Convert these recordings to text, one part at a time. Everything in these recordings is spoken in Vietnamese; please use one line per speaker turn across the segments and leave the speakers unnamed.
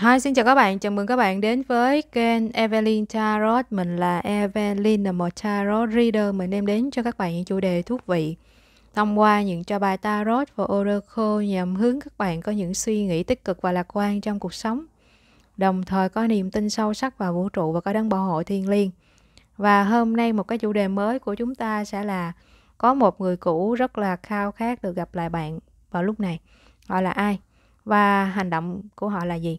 Hi, xin chào các bạn. Chào mừng các bạn đến với kênh Evelyn Tarot. Mình là Evelyn, là một tarot reader. Mình đem đến cho các bạn những chủ đề thú vị. Thông qua những trò bài tarot và oracle nhằm hướng các bạn có những suy nghĩ tích cực và lạc quan trong cuộc sống. Đồng thời có niềm tin sâu sắc vào vũ trụ và có đấng bảo hộ thiên liêng. Và hôm nay một cái chủ đề mới của chúng ta sẽ là có một người cũ rất là khao khát được gặp lại bạn vào lúc này. Họ là ai? Và hành động của họ là gì?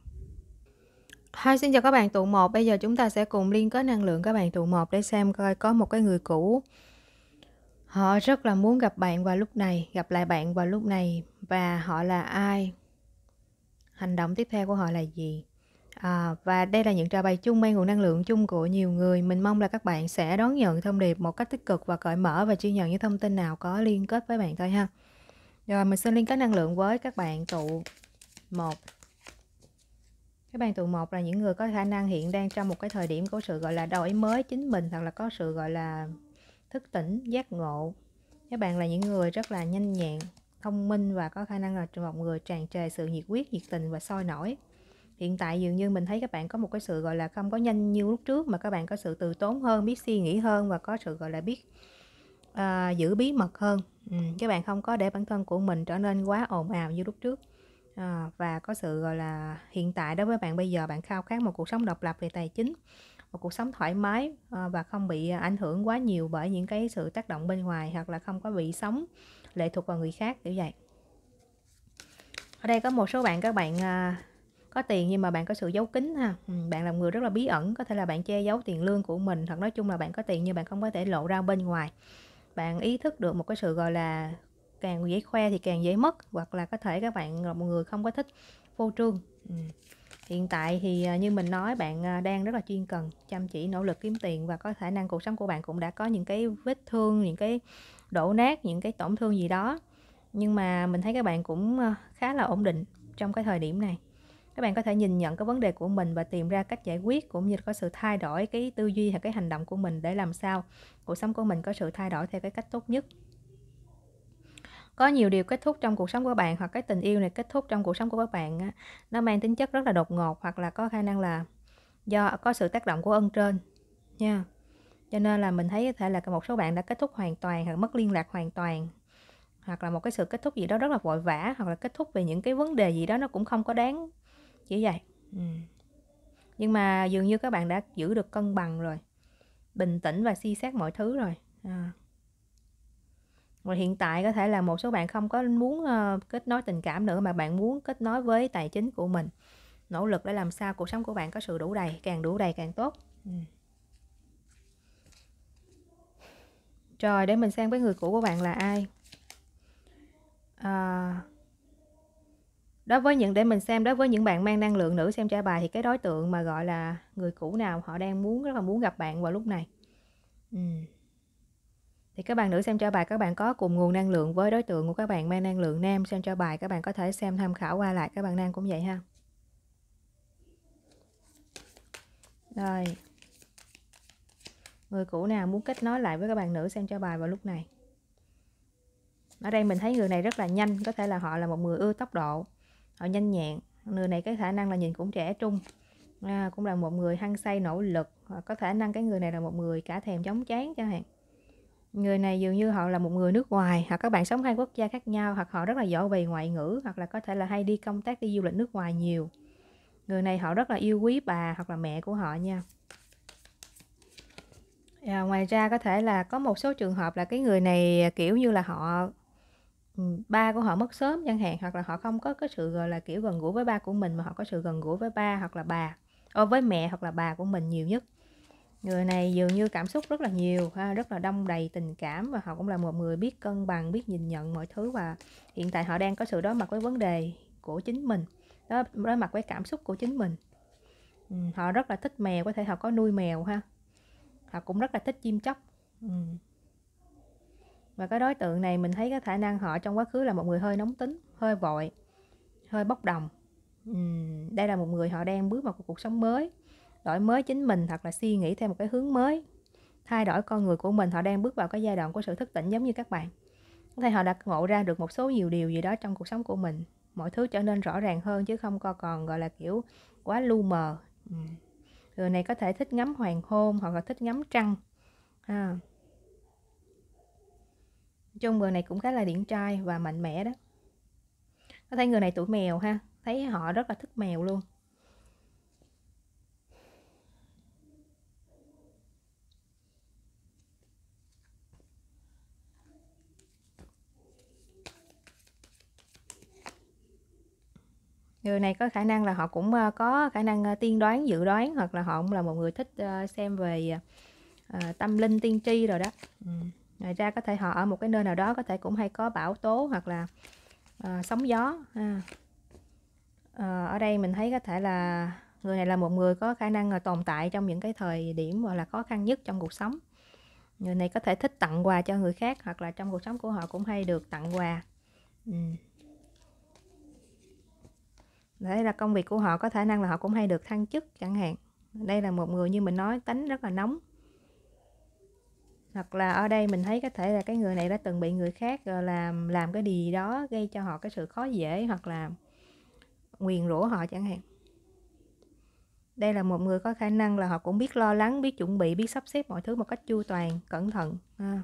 Hi, xin chào các bạn tụ một Bây giờ chúng ta sẽ cùng liên kết năng lượng các bạn tụ một để xem coi có một cái người cũ. Họ rất là muốn gặp bạn vào lúc này, gặp lại bạn vào lúc này và họ là ai? Hành động tiếp theo của họ là gì? À, và đây là những trò bày chung mang nguồn năng lượng chung của nhiều người. Mình mong là các bạn sẽ đón nhận thông điệp một cách tích cực và cởi mở và chia nhận những thông tin nào có liên kết với bạn thôi ha. Rồi mình xin liên kết năng lượng với các bạn tụ 1. Các bạn tuần một là những người có khả năng hiện đang trong một cái thời điểm có sự gọi là đổi mới chính mình hoặc là có sự gọi là thức tỉnh, giác ngộ. Các bạn là những người rất là nhanh nhẹn, thông minh và có khả năng là một người tràn trề sự nhiệt huyết, nhiệt tình và sôi nổi. Hiện tại dường như mình thấy các bạn có một cái sự gọi là không có nhanh như lúc trước mà các bạn có sự từ tốn hơn, biết suy nghĩ hơn và có sự gọi là biết uh, giữ bí mật hơn. Ừ, các bạn không có để bản thân của mình trở nên quá ồn ào như lúc trước à, và có sự gọi là hiện tại đối với bạn bây giờ bạn khao khát một cuộc sống độc lập về tài chính một cuộc sống thoải mái à, và không bị ờ, ảnh hưởng quá nhiều bởi những cái sự tác động bên ngoài hoặc là không có bị sống lệ thuộc vào người khác kiểu vậy ở đây có một số bạn các bạn à, có tiền nhưng mà bạn có sự giấu kín ha ừ, bạn là người rất là bí ẩn có thể là bạn che giấu tiền lương của mình hoặc nói chung là bạn có tiền nhưng bạn không có thể lộ ra bên ngoài bạn ý thức được một cái sự gọi là càng dễ khoe thì càng dễ mất hoặc là có thể các bạn là một người không có thích phô trương ừ. hiện tại thì à, như mình nói bạn à, đang rất là chuyên cần chăm chỉ nỗ lực kiếm tiền và có khả năng cuộc sống của bạn cũng đã có những cái vết thương những cái đổ nát những cái tổn thương gì đó nhưng mà mình thấy các bạn cũng à, khá là ổn định trong cái thời điểm này các bạn có thể nhìn nhận cái vấn đề của mình và tìm ra cách giải quyết cũng như có sự thay đổi cái tư duy hay cái hành động của mình để làm sao cuộc sống của mình có sự thay đổi theo cái cách tốt nhất có nhiều điều kết thúc trong cuộc sống của bạn hoặc cái tình yêu này kết thúc trong cuộc sống của các bạn á, nó mang tính chất rất là đột ngột hoặc là có khả năng là do có sự tác động của ân trên nha cho nên là mình thấy có thể là một số bạn đã kết thúc hoàn toàn hoặc mất liên lạc hoàn toàn hoặc là một cái sự kết thúc gì đó rất là vội vã hoặc là kết thúc về những cái vấn đề gì đó nó cũng không có đáng chỉ vậy ừ. nhưng mà dường như các bạn đã giữ được cân bằng rồi bình tĩnh và suy xét mọi thứ rồi à và hiện tại có thể là một số bạn không có muốn ờ, kết nối tình cảm nữa mà bạn muốn kết nối với tài chính của mình nỗ lực để làm sao cuộc sống của bạn có sự đủ đầy càng đủ đầy càng tốt trời ừ. để mình sang với người cũ của bạn là ai à, đối với những để mình xem đối với những bạn mang năng lượng nữ xem trả bài thì cái đối tượng mà gọi là người cũ nào họ đang muốn rất là muốn gặp bạn vào lúc này ừ thì các bạn nữ xem cho bài các bạn có cùng nguồn năng lượng với đối tượng của các bạn mang năng lượng nam xem cho bài các bạn có thể xem tham khảo qua lại các bạn nam cũng vậy ha rồi người cũ nào muốn kết nối lại với các bạn nữ xem cho bài vào lúc này ở đây mình thấy người này rất là nhanh có thể là họ là một người ưa tốc độ họ nhanh nhẹn người này cái khả năng là nhìn cũng trẻ trung à, cũng là một người hăng say nỗ lực có khả năng cái người này là một người cả thèm chóng chán cho hạn người này dường như họ là một người nước ngoài hoặc các bạn sống hai quốc gia khác nhau hoặc họ rất là giỏi về ngoại ngữ hoặc là có thể là hay đi công tác đi du lịch nước ngoài nhiều người này họ rất là yêu quý bà hoặc là mẹ của họ nha à, ngoài ra có thể là có một số trường hợp là cái người này kiểu như là họ ừ, ba của họ mất sớm chẳng hạn hoặc là họ không có cái sự gọi là kiểu gần gũi với ba của mình mà họ có sự gần gũi với ba hoặc là bà ô ờ, với mẹ hoặc là bà của mình nhiều nhất người này dường như cảm xúc rất là nhiều ha rất là đông đầy tình cảm và họ cũng là một người biết cân bằng biết nhìn nhận mọi thứ và hiện tại họ đang có sự đối mặt với vấn đề của chính mình đó đối mặt với cảm xúc của chính mình ừ, họ rất là thích mèo có thể họ có nuôi mèo ha họ cũng rất là thích chim chóc ừ. và cái đối tượng này mình thấy cái khả năng họ trong quá khứ là một người hơi nóng tính hơi vội hơi bốc đồng ừ, đây là một người họ đang bước vào cuộc sống mới đổi mới chính mình hoặc là suy nghĩ theo một cái hướng mới thay đổi con người của mình họ đang bước vào cái giai đoạn của sự thức tỉnh giống như các bạn có thể họ đã ngộ ra được một số nhiều điều gì đó trong cuộc sống của mình mọi thứ trở nên rõ ràng hơn chứ không còn gọi là kiểu quá lu mờ ừ. người này có thể thích ngắm hoàng hôn hoặc là thích ngắm trăng à. chung người này cũng khá là điển trai và mạnh mẽ đó có thể người này tuổi mèo ha thấy họ rất là thích mèo luôn người này có khả năng là họ cũng ờ, có khả năng ờ, tiên đoán dự đoán hoặc là họ cũng là một người thích ờ, xem về tâm linh tiên tri rồi đó ngoài ra có thể họ ở một cái nơi nào đó có thể cũng hay có bão tố hoặc là sóng gió ở đây mình thấy có thể là người này là một người có khả năng tồn tại trong những cái thời điểm gọi là khó khăn nhất trong cuộc sống người này có thể thích tặng quà cho người khác hoặc là trong cuộc sống của họ cũng hay được tặng quà ừ đấy là công việc của họ có khả năng là họ cũng hay được thăng chức chẳng hạn đây là một người như mình nói tính rất là nóng hoặc là ở đây mình thấy có thể là cái người này đã từng bị người khác làm làm cái gì đó gây cho họ cái sự khó dễ hoặc là nguyền rủa họ chẳng hạn đây là một người có khả năng là họ cũng biết lo lắng biết chuẩn bị biết sắp xếp mọi thứ một cách chu toàn cẩn thận à.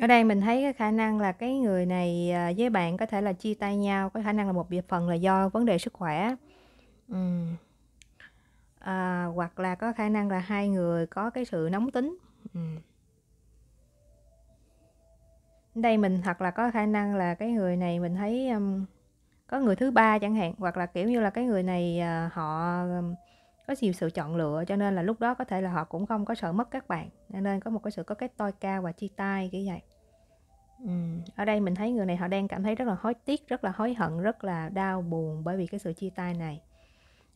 Ở đây mình thấy cái khả năng là cái người này à, với bạn có thể là chia tay nhau, có khả năng là một phần là do vấn đề sức khỏe. Ừm. À, hoặc là có khả năng là hai người có cái sự nóng tính. Ừm. Đây mình thật là có khả năng là cái người này mình thấy um, có người thứ ba chẳng hạn, hoặc là kiểu như là cái người này à, họ có nhiều sự chọn lựa cho nên là lúc đó có thể là họ cũng không có sợ mất các bạn nên có một cái sự có cái tôi cao và chia tay kiểu vậy ừ. ở đây mình thấy người này họ đang cảm thấy rất là hối tiếc rất là hối hận rất là đau buồn bởi vì cái sự chia tay này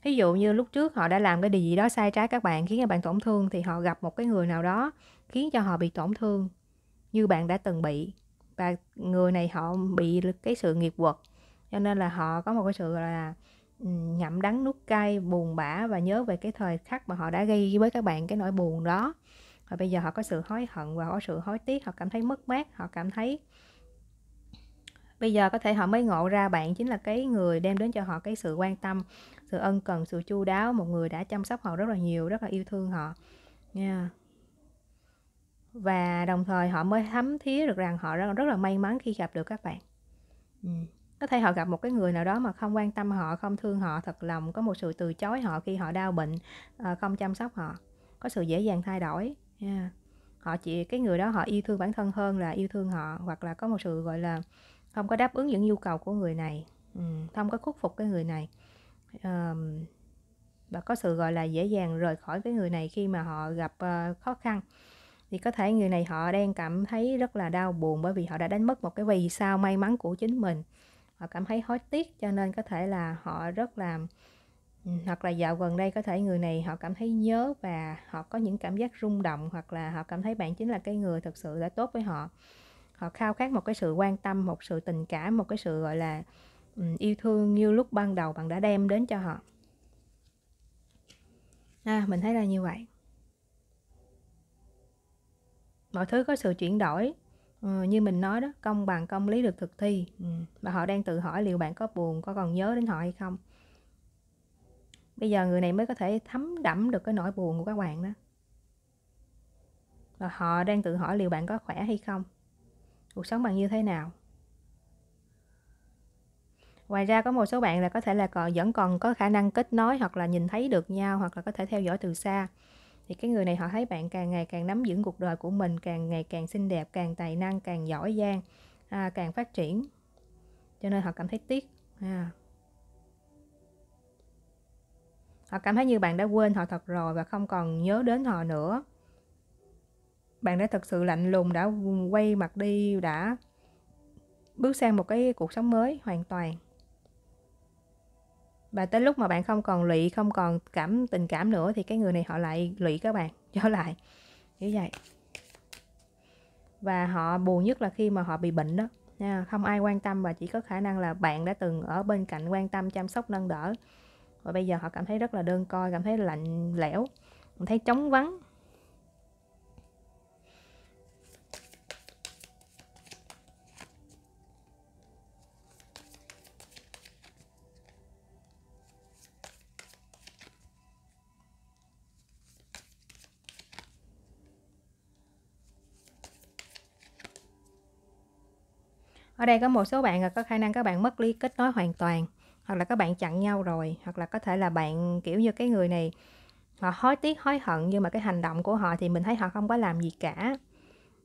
ví dụ như lúc trước họ đã làm cái điều gì đó sai trái các bạn khiến các bạn tổn thương thì họ gặp một cái người nào đó khiến cho họ bị tổn thương như bạn đã từng bị và người này họ bị cái sự nghiệp quật cho nên là họ có một cái sự là ngậm đắng nuốt cay buồn bã và nhớ về cái thời khắc mà họ đã gây với các bạn cái nỗi buồn đó và bây giờ họ có sự hối hận và có sự hối tiếc họ cảm thấy mất mát họ cảm thấy bây giờ có thể họ mới ngộ ra bạn chính là cái người đem đến cho họ cái sự quan tâm sự ân cần sự chu đáo một người đã chăm sóc họ rất là nhiều rất là yêu thương họ yeah. và đồng thời họ mới thấm thía được rằng họ rất là may mắn khi gặp được các bạn ừ có thể họ gặp một cái người nào đó mà không quan tâm họ không thương họ thật lòng có một sự từ chối họ khi họ đau bệnh ờ, không chăm sóc họ có sự dễ dàng thay đổi yeah. họ chỉ cái người đó họ yêu thương bản thân hơn là yêu thương họ hoặc là có một sự gọi là không có đáp ứng những nhu cầu của người này ừ, không có khuất phục cái người này và có sự gọi là dễ dàng rời khỏi cái người này khi mà họ gặp ờ, khó khăn thì có thể người này họ đang cảm thấy rất là đau buồn bởi vì họ đã đánh mất một cái vì sao may mắn của chính mình họ cảm thấy hối tiếc cho nên có thể là họ rất là ừ, hoặc là dạo gần đây có thể người này họ cảm thấy nhớ và họ có những cảm giác rung động hoặc là họ cảm thấy bạn chính là cái người thực sự đã tốt với họ họ khao khát một cái sự quan tâm một sự tình cảm một cái sự gọi là ừ, yêu thương như lúc ban đầu bạn đã đem đến cho họ à, mình thấy là như vậy mọi thứ có sự chuyển đổi Ờ, như mình nói đó công bằng công lý được thực thi ừ, và họ đang tự hỏi liệu bạn có buồn có còn nhớ đến họ hay không bây giờ người này mới có thể thấm đẫm được cái nỗi buồn của các bạn đó và họ đang tự hỏi liệu bạn có khỏe hay không cuộc sống bằng như thế nào ngoài ra có một số bạn là có thể là còn vẫn còn có khả năng kết nối hoặc là nhìn thấy được nhau hoặc là có thể theo dõi từ xa thì cái người này họ thấy bạn càng ngày càng nắm vững cuộc đời của mình càng ngày càng xinh đẹp càng tài năng càng giỏi giang à, càng phát triển cho nên họ cảm thấy tiếc à. họ cảm thấy như bạn đã quên họ thật rồi và không còn nhớ đến họ nữa bạn đã thật sự lạnh lùng đã quay mặt đi đã bước sang một cái cuộc sống mới hoàn toàn và tới lúc mà bạn không còn lụy không còn cảm tình cảm nữa thì cái người này họ lại lụy các bạn trở lại như vậy và họ buồn nhất là khi mà họ bị bệnh đó nha không ai quan tâm và chỉ có khả năng là bạn đã từng ở bên cạnh quan tâm chăm sóc nâng đỡ và bây giờ họ cảm thấy rất là đơn coi cảm thấy lạnh lẽo cảm thấy trống vắng ở đây có một số bạn là có khả năng các bạn mất ly kết nối hoàn toàn hoặc là các bạn chặn nhau rồi hoặc là có thể là bạn kiểu như cái người này họ hối tiếc hối hận nhưng mà cái hành động của họ thì mình thấy họ không có làm gì cả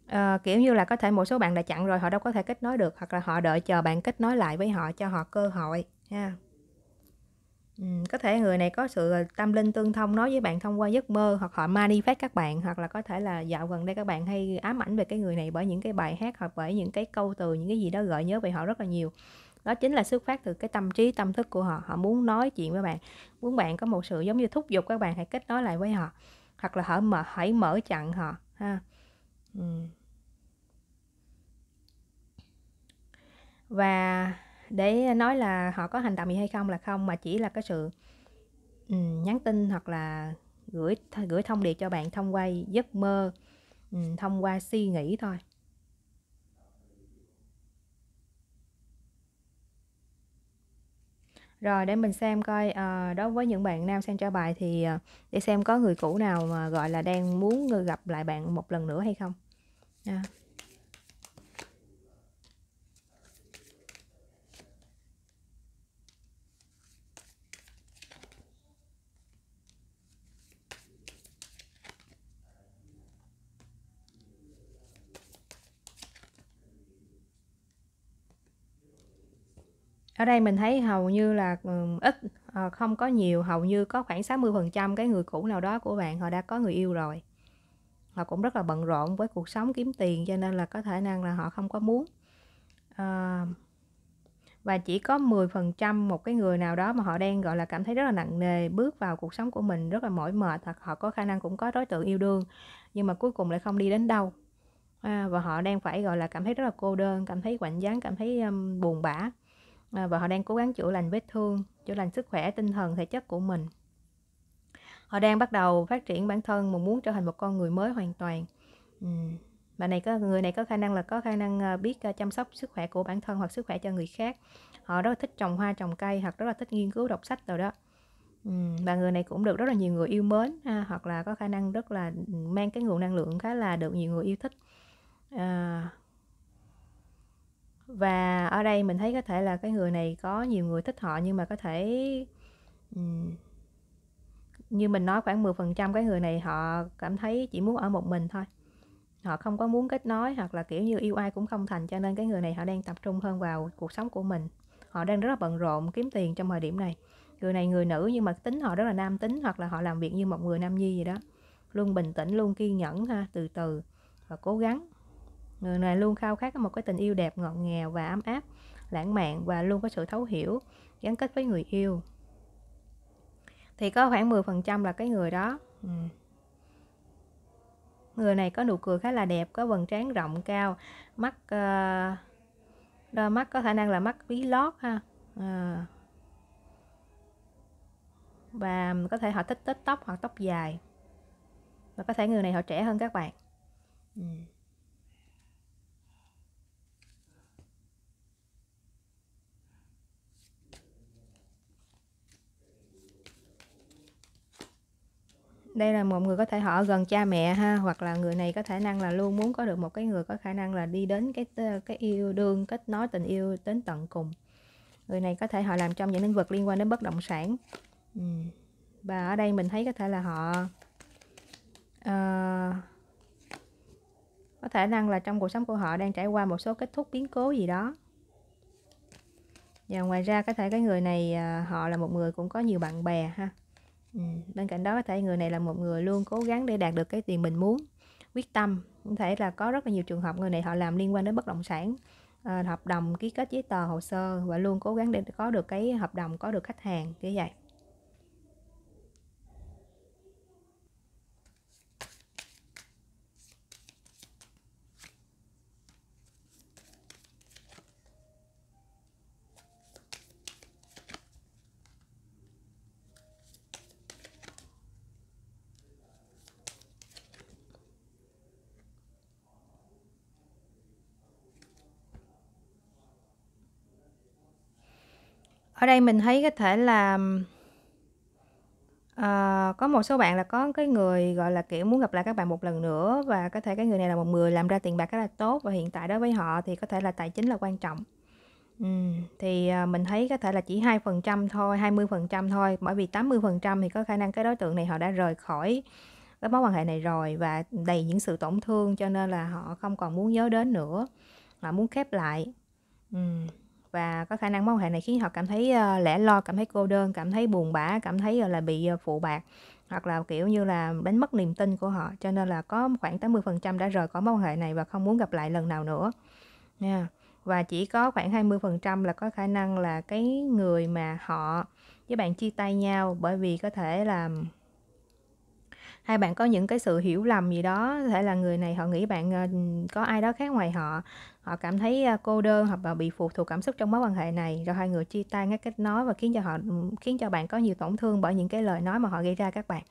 à, kiểu như là có thể một số bạn đã chặn rồi họ đâu có thể kết nối được hoặc là họ đợi chờ bạn kết nối lại với họ cho họ cơ hội ha yeah có thể người này có sự ờ, tâm linh tương thông nói với bạn thông qua giấc mơ hoặc họ manifest các bạn hoặc là có thể là dạo gần đây các bạn hay ám ảnh về cái người này bởi những cái bài hát hoặc bởi những cái câu từ những cái gì đó gợi nhớ về họ rất là nhiều đó chính là xuất phát từ cái tâm trí tâm thức của họ họ muốn nói chuyện với bạn muốn bạn có một sự giống như thúc giục các bạn hãy kết nối lại với họ hoặc là họ mở hãy mở chặn họ ha và để nói là họ có hành động gì hay không là không mà chỉ là cái sự um, nhắn tin hoặc là gửi gửi thông điệp cho bạn thông qua giấc mơ um, thông qua suy nghĩ thôi rồi để mình xem coi à, đối với những bạn nam xem cho bài thì à, để xem có người cũ nào mà gọi là đang muốn gặp lại bạn một lần nữa hay không à. ở đây mình thấy hầu như là ít ờ, không có nhiều hầu như có khoảng 60% cái người cũ nào đó của bạn họ đã có người yêu rồi họ cũng rất là bận rộn với cuộc sống kiếm tiền cho nên là có thể năng là họ không có muốn à, và chỉ có 10% một cái người nào đó mà họ đang gọi là cảm thấy rất là nặng nề bước vào cuộc sống của mình rất là mỏi mệt thật họ có khả năng cũng có đối tượng yêu đương nhưng mà cuối cùng lại không đi đến đâu à, và họ đang phải gọi là cảm thấy rất là cô đơn cảm thấy quạnh dáng cảm thấy um, buồn bã À, và họ đang cố gắng chữa lành vết thương chữa lành sức khỏe tinh thần thể chất của mình họ đang bắt đầu phát triển bản thân mà muốn trở thành một con người mới hoàn toàn ừ. bạn này có người này có khả năng là có khả năng à, biết à, chăm sóc sức khỏe của bản thân hoặc sức khỏe cho người khác họ rất là thích trồng hoa trồng cây hoặc rất là thích nghiên cứu đọc sách rồi đó và người này cũng được rất là nhiều người yêu mến ha, hoặc là có khả năng rất là mang cái nguồn năng lượng khá là được nhiều người yêu thích à, và ở đây mình thấy có thể là cái người này có nhiều người thích họ nhưng mà có thể um, như mình nói khoảng 10% cái người này họ cảm thấy chỉ muốn ở một mình thôi họ không có muốn kết nối hoặc là kiểu như yêu ai cũng không thành cho nên cái người này họ đang tập trung hơn vào cuộc sống của mình họ đang rất là bận rộn kiếm tiền trong thời điểm này người này người nữ nhưng mà tính họ rất là nam tính hoặc là họ làm việc như một người nam nhi gì đó luôn bình tĩnh luôn kiên nhẫn ha từ từ và cố gắng người này luôn khao khát một cái tình yêu đẹp ngọt ngào và ấm áp lãng mạn và luôn có sự thấu hiểu gắn kết với người yêu thì có khoảng 10% là cái người đó ừ. người này có nụ cười khá là đẹp có vầng trán rộng cao mắt uh, đôi mắt có khả năng là mắt bí lót ha à. và có thể họ thích tết tóc hoặc tóc dài và có thể người này họ trẻ hơn các bạn ừ. đây là một người có thể họ ở gần cha mẹ ha hoặc là người này có khả năng là luôn muốn có được một cái người có khả năng là đi đến cái ờ, cái yêu đương kết nối tình yêu đến tận cùng người này có thể họ làm trong những lĩnh vực liên quan đến bất động sản và ở đây mình thấy có thể là họ uh, có khả năng là trong cuộc sống của họ đang trải qua một số kết thúc biến cố gì đó và ngoài ra có thể cái người này ờ, họ là một người cũng có nhiều bạn bè ha Ừ, bên cạnh đó có thể người này là một người luôn cố gắng để đạt được cái tiền mình muốn quyết tâm có thể là có rất là nhiều trường hợp người này họ làm liên quan đến bất động sản ờ, hợp đồng ký kết giấy tờ hồ sơ và luôn cố gắng để có được cái hợp đồng có được khách hàng như vậy Ở đây mình thấy có thể là, ờ, có một số bạn là có cái người, gọi là, kiểu, muốn gặp lại các bạn một lần nữa và có thể cái người này là một người làm ra tiền bạc rất là tốt và hiện tại đối với họ thì có thể là tài chính là quan trọng. Ừm, thì, ờ, mình thấy có thể là chỉ 2% thôi, 20% thôi, bởi vì 80% thì có khả năng cái đối tượng này họ đã rời khỏi cái mối quan hệ này rồi và đầy những sự tổn thương cho nên là họ không còn muốn nhớ đến nữa, họ muốn khép lại. Ừm và có khả năng mối quan hệ này khiến họ cảm thấy uh, lẻ loi cảm thấy cô đơn cảm thấy buồn bã cảm thấy uh, là bị uh, phụ bạc hoặc là kiểu như là đánh mất niềm tin của họ cho nên là có khoảng 80% đã rời khỏi mối quan hệ này và không muốn gặp lại lần nào nữa nha yeah. và chỉ có khoảng 20% là có khả năng là cái người mà họ với bạn chia tay nhau bởi vì có thể là hai bạn có những cái sự hiểu lầm gì đó có thể là người này họ nghĩ bạn ờ, có ai đó khác ngoài họ họ cảm thấy ờ, cô đơn hoặc là bị phụ thuộc cảm xúc trong mối quan hệ này rồi hai người chia tay ngắt kết nói và khiến cho họ ừ, khiến cho bạn có nhiều tổn thương bởi những cái lời nói mà họ gây ra các bạn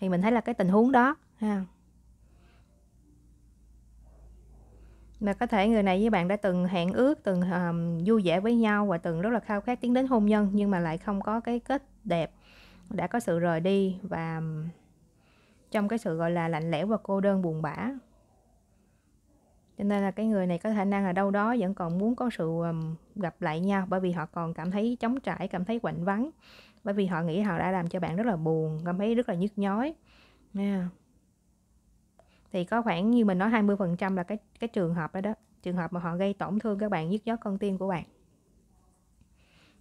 thì mình thấy là cái tình huống đó ha mà có thể người này với bạn đã từng hẹn ước từng um, vui vẻ với nhau và từng rất là khao khát tiến đến hôn nhân nhưng mà lại không có cái kết đẹp đã có sự rời đi và trong cái sự gọi là lạnh lẽo và cô đơn buồn bã cho nên là cái người này có khả năng là đâu đó vẫn còn muốn có sự gặp lại nhau bởi vì họ còn cảm thấy chống trải cảm thấy quạnh vắng bởi vì họ nghĩ họ đã làm cho bạn rất là buồn cảm thấy rất là nhức nhói yeah. thì có khoảng như mình nói 20 phần trăm là cái cái trường hợp đó đó trường hợp mà họ gây tổn thương các bạn nhức nhói con tim của bạn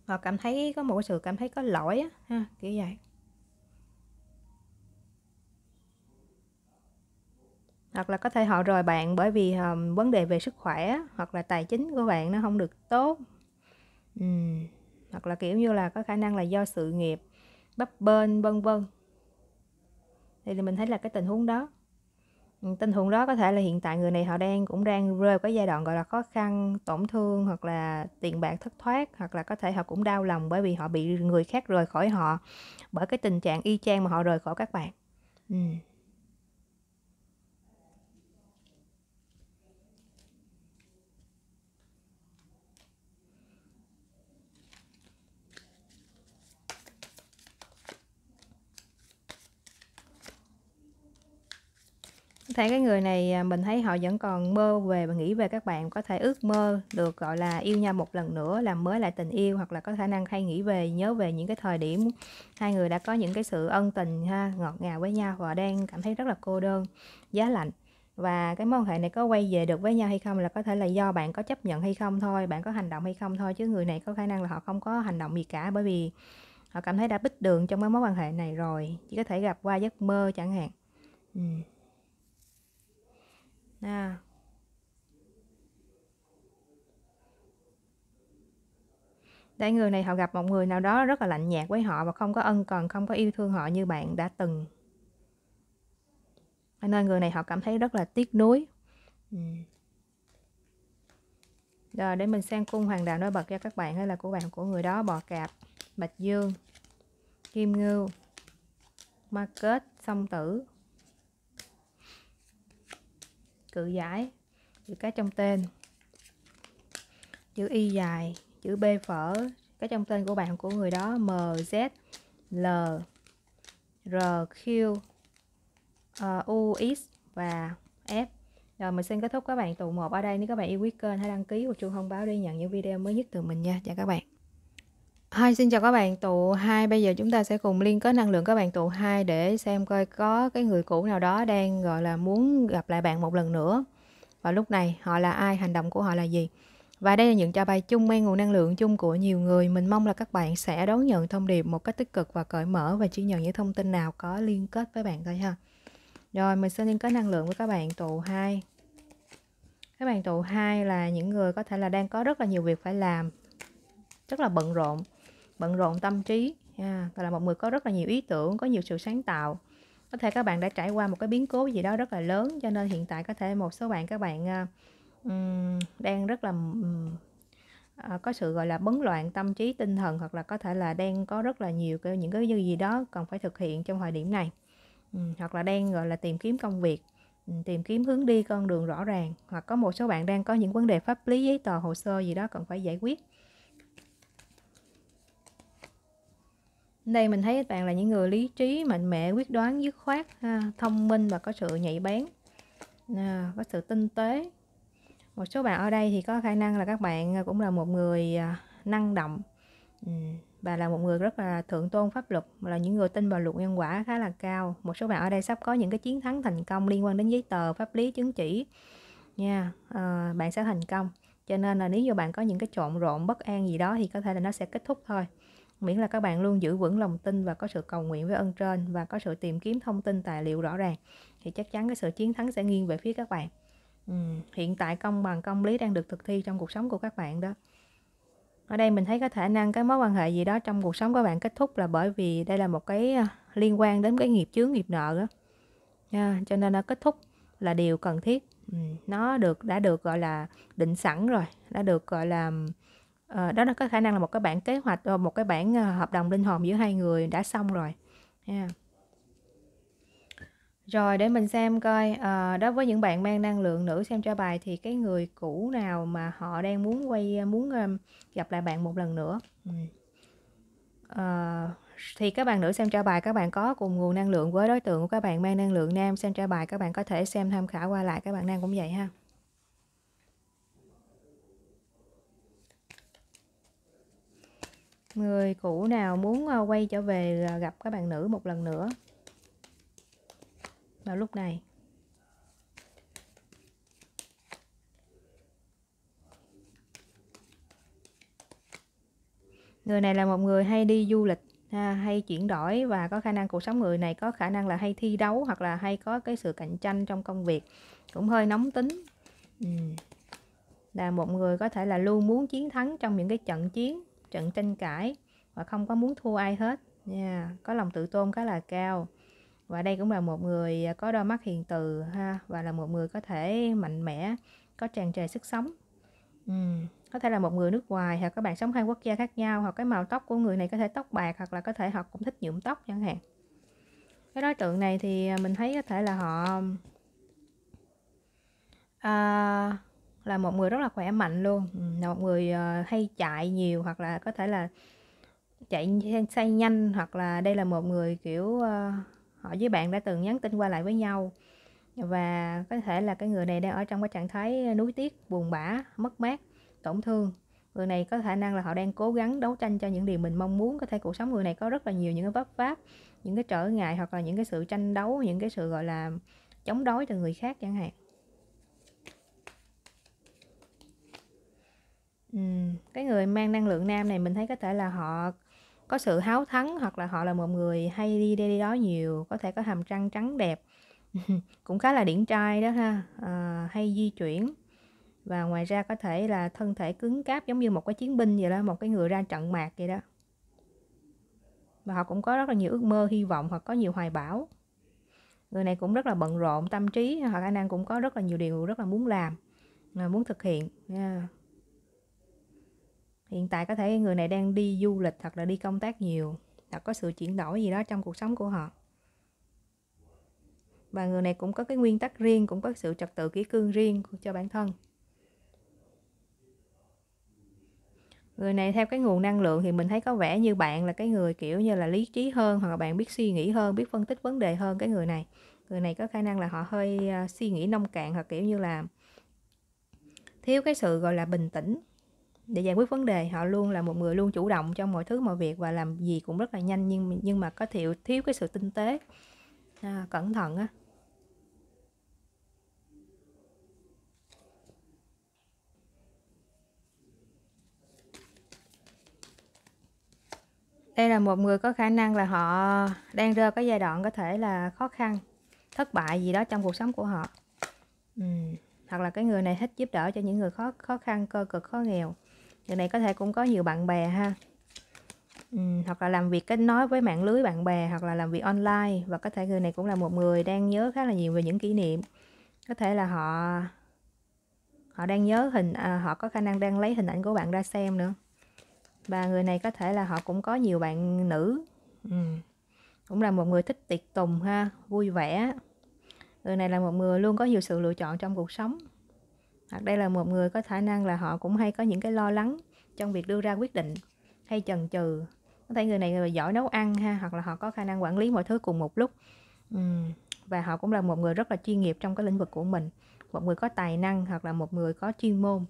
họ cảm thấy có một sự cảm thấy có lỗi á ha kiểu vậy hoặc là có thể họ rời bạn bởi vì um, vấn đề về sức khỏe hoặc là tài chính của bạn nó không được tốt uhm. hoặc là kiểu như là có khả năng là do sự nghiệp bấp bênh vân vân thì mình thấy là cái tình huống đó tình huống đó có thể là hiện tại người này họ đang cũng đang rơi vào cái giai đoạn gọi là khó khăn tổn thương hoặc là tiền bạc thất thoát hoặc là có thể họ cũng đau lòng bởi vì họ bị người khác rời khỏi họ bởi cái tình trạng y chang mà họ rời khỏi các bạn ừ. Thấy cái người này à, mình thấy họ vẫn còn mơ về và nghĩ về các bạn có thể ước mơ được gọi là yêu nhau một lần nữa, làm mới lại tình yêu hoặc là có khả năng hay nghĩ về nhớ về những cái thời điểm hai người đã có những cái sự ân tình ha, ngọt ngào với nhau và đang cảm thấy rất là cô đơn, giá lạnh và cái mối quan hệ này có quay về được với nhau hay không là có thể là do bạn có chấp nhận hay không thôi bạn có hành động hay không thôi chứ người này có khả năng là họ không có hành động gì cả bởi vì họ cảm thấy đã bích đường trong cái mối quan hệ này rồi chỉ có thể gặp qua giấc mơ chẳng hạn ừ nào để người này họ gặp một người nào đó rất là lạnh nhạt với họ và không có ân cần không có yêu thương họ như bạn đã từng nên người này họ cảm thấy rất là tiếc nuối rồi để mình sang cung hoàng đạo nói bật cho các bạn hay là của bạn của người đó bò cạp bạch dương kim ngưu ma kết song tử cự giải chữ cái trong tên chữ y dài chữ b phở cái trong tên của bạn của người đó m z l r q ờ, u x và f rồi mình xin kết thúc các bạn tụ một ở đây nếu các bạn yêu quý kênh hãy đăng ký và chuông thông báo để nhận những video mới nhất từ mình nha chào các bạn Hi, xin chào các bạn tụ 2 Bây giờ chúng ta sẽ cùng liên kết năng lượng các bạn tụ 2 Để xem coi có cái người cũ nào đó đang gọi là muốn gặp lại bạn một lần nữa Và lúc này họ là ai, hành động của họ là gì Và đây là những trò bài chung mang nguồn năng lượng chung của nhiều người Mình mong là các bạn sẽ đón nhận thông điệp một cách tích cực và cởi mở Và chỉ nhận những thông tin nào có liên kết với bạn thôi ha Rồi, mình sẽ liên kết năng lượng với các bạn tụ 2 các bạn tụ 2 là những người có thể là đang có rất là nhiều việc phải làm rất là bận rộn bận rộn tâm trí à, là một người có rất là nhiều ý tưởng có nhiều sự sáng tạo có thể các bạn đã trải qua một cái biến cố gì đó rất là lớn cho nên hiện tại có thể một số bạn các bạn um, đang rất là uh, có sự gọi là bấn loạn tâm trí tinh thần hoặc là có thể là đang có rất là nhiều cái những cái gì gì đó cần phải thực hiện trong thời điểm này um, hoặc là đang gọi là tìm kiếm công việc tìm kiếm hướng đi con đường rõ ràng hoặc có một số bạn đang có những vấn đề pháp lý giấy tờ hồ sơ gì đó cần phải giải quyết đây mình thấy các bạn là những người lý trí mạnh mẽ quyết đoán dứt khoát ha, thông minh và có sự nhạy bén à, có sự tinh tế một số bạn ở đây thì có khả năng là các bạn cũng là một người à, năng động ừ, và là một người rất là thượng tôn pháp luật là những người tin vào luật nhân quả khá là cao một số bạn ở đây sắp có những cái chiến thắng thành công liên quan đến giấy tờ pháp lý chứng chỉ nha à, bạn sẽ thành công cho nên là nếu như bạn có những cái trộn rộn bất an gì đó thì có thể là nó sẽ kết thúc thôi miễn là các bạn luôn giữ vững lòng tin và có sự cầu nguyện với ơn trên và có sự tìm kiếm thông tin tài liệu rõ ràng thì chắc chắn cái sự chiến thắng sẽ nghiêng về phía các bạn ừ, hiện tại công bằng công lý đang được thực thi trong cuộc sống của các bạn đó ở đây mình thấy có khả năng cái mối quan hệ gì đó trong cuộc sống của bạn kết thúc là bởi vì đây là một cái à, liên quan đến cái nghiệp chướng nghiệp nợ đó à, cho nên nó kết thúc là điều cần thiết ừ, nó được đã được gọi là định sẵn rồi đã được gọi là Ờ, đó là có khả năng là một cái bản kế hoạch ờ, một cái bản ờ, hợp đồng linh hồn giữa hai người đã xong rồi yeah. rồi để mình xem coi à, đối với những bạn mang năng lượng nữ xem cho bài thì cái người cũ nào mà họ đang muốn quay muốn gặp lại bạn một lần nữa à, thì các bạn nữ xem cho bài các bạn có cùng nguồn năng lượng với đối tượng của các bạn mang năng lượng nam xem cho bài các bạn có thể xem tham khảo qua lại các bạn nam cũng vậy ha người cũ nào muốn ờ, quay trở về ờ, gặp các bạn nữ một lần nữa vào lúc này người này là một người hay đi du lịch hay chuyển đổi và có khả năng cuộc sống người này có khả năng là hay thi đấu hoặc là hay có cái sự cạnh tranh trong công việc cũng hơi nóng tính là một người có thể là luôn muốn chiến thắng trong những cái trận chiến trận tranh cãi và không có muốn thua ai hết nha yeah. có lòng tự tôn khá là cao và đây cũng là một người có đôi mắt hiền từ ha và là một người có thể mạnh mẽ có tràn trề sức sống ừ. có thể là một người nước ngoài hoặc các bạn sống hai quốc gia khác nhau hoặc cái màu tóc của người này có thể tóc bạc hoặc là có thể họ cũng thích nhuộm tóc chẳng hạn cái đối tượng này thì mình thấy có thể là họ à, là một người rất là khỏe mạnh luôn ừ, một người uh, hay chạy nhiều hoặc là có thể là chạy say nhanh hoặc là đây là một người kiểu uh, họ với bạn đã từng nhắn tin qua lại với nhau và có thể là cái người này đang ở trong cái trạng thái nuối tiếc buồn bã mất mát tổn thương người này có khả năng là họ đang cố gắng đấu tranh cho những điều mình mong muốn có thể cuộc sống người này có rất là nhiều những cái vấp váp những cái trở ngại hoặc là những cái sự tranh đấu những cái sự gọi là chống đối từ người khác chẳng hạn Ừ. cái người mang năng lượng nam này mình thấy có thể là họ có sự háo thắng hoặc là họ là một người hay đi đây đi đó nhiều có thể có hàm răng trắng đẹp cũng khá là điển trai đó ha à, hay di chuyển và ngoài ra có thể là thân thể cứng cáp giống như một cái chiến binh vậy đó một cái người ra trận mạc vậy đó và họ cũng có rất là nhiều ước mơ hy vọng hoặc có nhiều hoài bão người này cũng rất là bận rộn tâm trí hoặc khả năng cũng có rất là nhiều điều rất là muốn làm à, muốn thực hiện yeah hiện tại có thể người này đang đi du lịch hoặc là đi công tác nhiều hoặc có sự chuyển đổi gì đó trong cuộc sống của họ và người này cũng có cái nguyên tắc riêng cũng có sự trật tự kỷ cương riêng cho bản thân người này theo cái nguồn năng lượng thì mình thấy có vẻ như bạn là cái người kiểu như là lý trí hơn hoặc là bạn biết suy nghĩ hơn biết phân tích vấn đề hơn cái người này người này có khả năng là họ hơi à, suy nghĩ nông cạn hoặc kiểu như là thiếu cái sự gọi là bình tĩnh để giải quyết vấn đề họ luôn là một người luôn chủ động trong mọi thứ mọi việc và làm gì cũng rất là nhanh nhưng nhưng mà có thiểu thiếu cái sự tinh tế à, cẩn thận á đây là một người có khả năng là họ đang rơi cái giai đoạn có thể là khó khăn thất bại gì đó trong cuộc sống của họ ừ. hoặc là cái người này thích giúp đỡ cho những người khó khó khăn cơ cực khó nghèo điều này có thể cũng có nhiều bạn bè ha ừ, hoặc là làm việc kết nối với mạng lưới bạn bè hoặc là làm việc online và có thể người này cũng là một người đang nhớ khá là nhiều về những kỷ niệm có thể là họ họ đang nhớ hình à, họ có khả năng đang lấy hình ảnh của bạn ra xem nữa và người này có thể là họ cũng có nhiều bạn nữ ừ. cũng là một người thích tiệc tùng ha vui vẻ người này là một người luôn có nhiều sự lựa chọn trong cuộc sống hoặc đây là một người có khả năng là họ cũng hay có những cái lo lắng trong việc đưa ra quyết định hay chần chừ có thể người này người giỏi nấu ăn ha hoặc là họ có khả năng quản lý mọi thứ cùng một lúc và họ cũng là một người rất là chuyên nghiệp trong cái lĩnh vực của mình một người có tài năng hoặc là một người có chuyên môn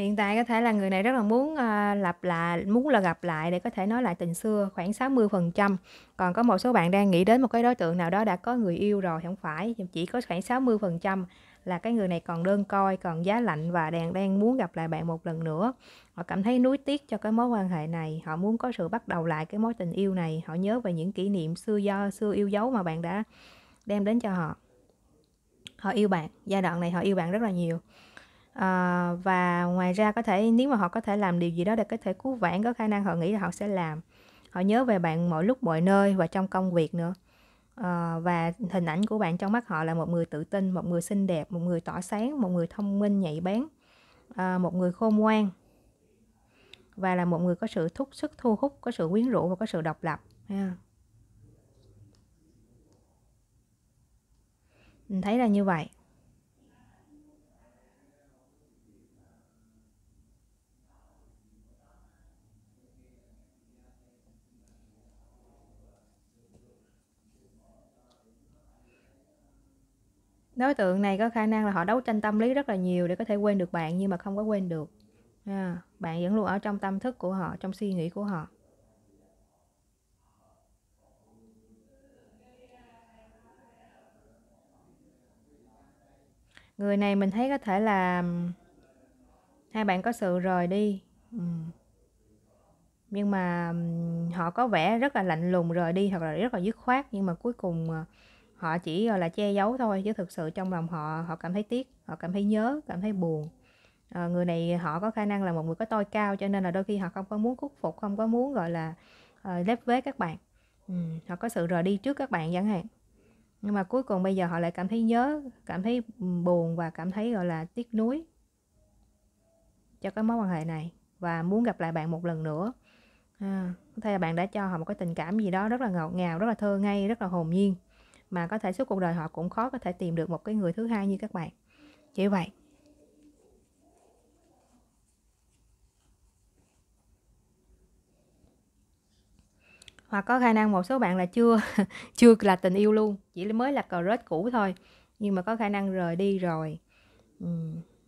Hiện tại có thể là người này rất là muốn à, lặp lại, muốn là gặp lại để có thể nói lại tình xưa khoảng 60%. Còn có một số bạn đang nghĩ đến một cái đối tượng nào đó đã có người yêu rồi, không phải, chỉ có khoảng 60% là cái người này còn đơn coi, còn giá lạnh và đang đang muốn gặp lại bạn một lần nữa. Họ cảm thấy nuối tiếc cho cái mối quan hệ này, họ muốn có sự bắt đầu lại cái mối tình yêu này, họ nhớ về những kỷ niệm xưa do xưa yêu dấu mà bạn đã đem đến cho họ. Họ yêu bạn, giai đoạn này họ yêu bạn rất là nhiều Ờ, và ngoài ra có thể nếu mà họ có thể làm điều gì đó để có thể cứu vãn có khả năng họ nghĩ là họ sẽ làm họ nhớ về bạn mọi lúc mọi nơi và trong công việc nữa Ờ, và hình ảnh của bạn trong mắt họ là một người tự tin một người xinh đẹp một người tỏa sáng một người thông minh nhạy bén ờ, một người khôn ngoan và là một người có sự thúc sức thu hút có sự quyến rũ và có sự độc lập ha mình thấy là như vậy đối tượng này có khả năng là họ đấu tranh tâm lý rất là nhiều để có thể quên được bạn nhưng mà không có quên được à, bạn vẫn luôn ở trong tâm thức của họ trong suy nghĩ của họ người này mình thấy có thể là hai bạn có sự rời đi ừ. nhưng mà họ có vẻ rất là lạnh lùng rời đi hoặc là rất là dứt khoát nhưng mà cuối cùng ờ, họ chỉ gọi là che giấu thôi chứ thực sự trong lòng họ họ cảm thấy tiếc họ cảm thấy nhớ cảm thấy buồn à, người này họ có khả năng là một người có tôi cao cho nên là đôi khi họ không có muốn khuất phục không có muốn gọi là uh, lép vế các bạn ừ, họ có sự rời đi trước các bạn chẳng hạn nhưng mà cuối cùng bây giờ họ lại cảm thấy nhớ cảm thấy buồn và cảm thấy gọi là tiếc nuối cho cái mối quan hệ này và muốn gặp lại bạn một lần nữa à, có thể là bạn đã cho họ một cái tình cảm gì đó rất là ngọt ngào rất là thơ ngây rất là hồn nhiên mà có thể suốt cuộc đời họ cũng khó có thể tìm được một cái người thứ hai như các bạn chỉ vậy hoặc có khả năng một số bạn là chưa chưa là tình yêu luôn chỉ mới là cờ rết cũ thôi nhưng mà có khả năng rời đi rồi ừ.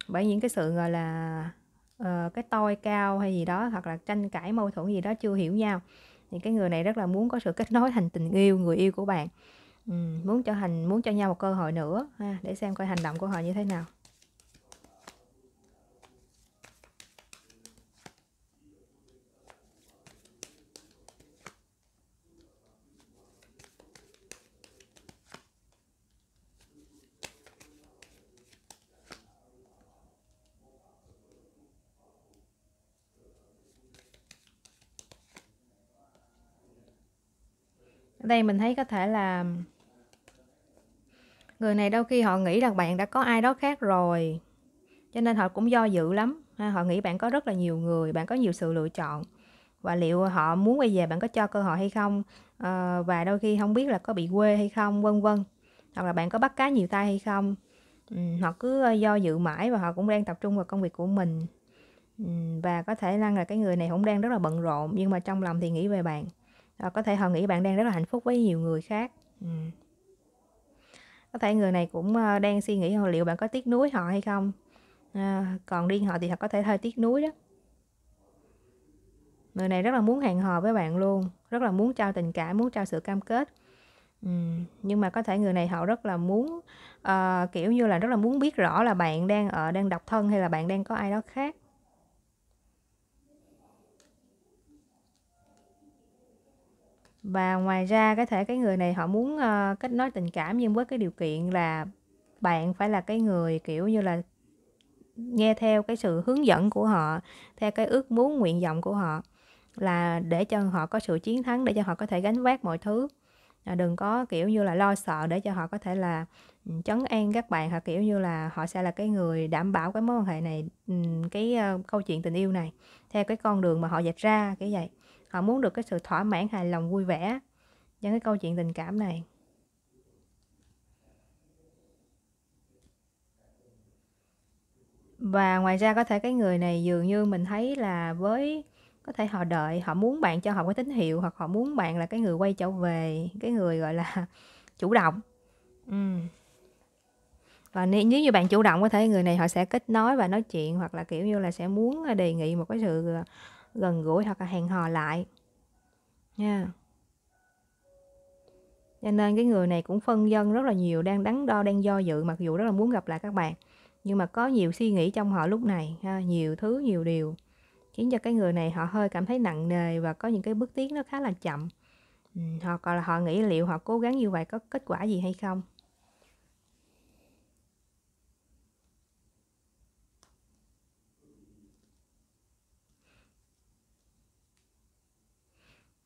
bởi những cái sự gọi là uh, cái tôi cao hay gì đó hoặc là tranh cãi mâu thuẫn gì đó chưa hiểu nhau thì cái người này rất là muốn có sự kết nối thành tình yêu người yêu của bạn Ừ, muốn cho hành muốn cho nhau một cơ hội nữa ha để xem coi hành động của họ như thế nào đây mình thấy có thể là người này đôi khi họ nghĩ rằng bạn đã có ai đó khác rồi cho nên họ cũng do dự lắm ha, họ nghĩ bạn có rất là nhiều người bạn có nhiều sự lựa chọn và liệu họ muốn quay về bạn có cho cơ hội hay không à, và đôi khi không biết là có bị quê hay không vân vân hoặc là bạn có bắt cá nhiều tay hay không ừ, họ cứ ờ, do dự mãi và họ cũng đang tập trung vào công việc của mình ừ, và có thể rằng là cái người này cũng đang rất là bận rộn nhưng mà trong lòng thì nghĩ về bạn và ờ, có thể họ nghĩ bạn đang rất là hạnh phúc với nhiều người khác ừ. có thể người này cũng ờ, đang suy nghĩ liệu bạn có tiếc nuối họ hay không à, còn riêng họ thì họ có thể hơi tiếc nuối đó người này rất là muốn hẹn hò với bạn luôn rất là muốn trao tình cảm muốn trao sự cam kết Ừ. nhưng mà có thể người này họ rất là muốn uh, kiểu như là rất là muốn biết rõ là bạn đang ở đang độc thân hay là bạn đang có ai đó khác và ngoài ra có thể cái người này họ muốn uh, kết nối tình cảm nhưng với cái điều kiện là bạn phải là cái người kiểu như là nghe theo cái sự hướng dẫn của họ theo cái ước muốn nguyện vọng của họ là để cho họ có sự chiến thắng để cho họ có thể gánh vác mọi thứ à, đừng có kiểu như là lo sợ để cho họ có thể là ừ, trấn an các bạn họ kiểu như là họ sẽ là cái người đảm bảo cái mối quan hệ này ừ, cái ờ, câu chuyện tình yêu này theo cái con đường mà họ dạch ra cái vậy họ muốn được cái sự thỏa mãn hài lòng vui vẻ trong cái câu chuyện tình cảm này và ngoài ra có thể cái người này dường như mình thấy là với có thể họ đợi họ muốn bạn cho họ cái tín hiệu hoặc họ muốn bạn là cái người quay trở về cái người gọi là chủ động ừ. và nếu, nếu như bạn chủ động có thể người này họ sẽ kết nối và nói chuyện hoặc là kiểu như là sẽ muốn ờ, đề nghị một cái sự ờ, gần gũi hoặc là hẹn hò lại nha cho nên cái người này cũng phân dân rất là nhiều đang đắn đo đang do dự mặc dù rất là muốn gặp lại các bạn nhưng mà có nhiều suy nghĩ trong họ lúc này ha, nhiều thứ nhiều điều khiến cho cái người này họ hơi cảm thấy nặng nề và có những cái bước tiến nó khá là chậm ừ, hoặc là họ nghĩ liệu họ cố gắng như vậy có kết quả gì hay không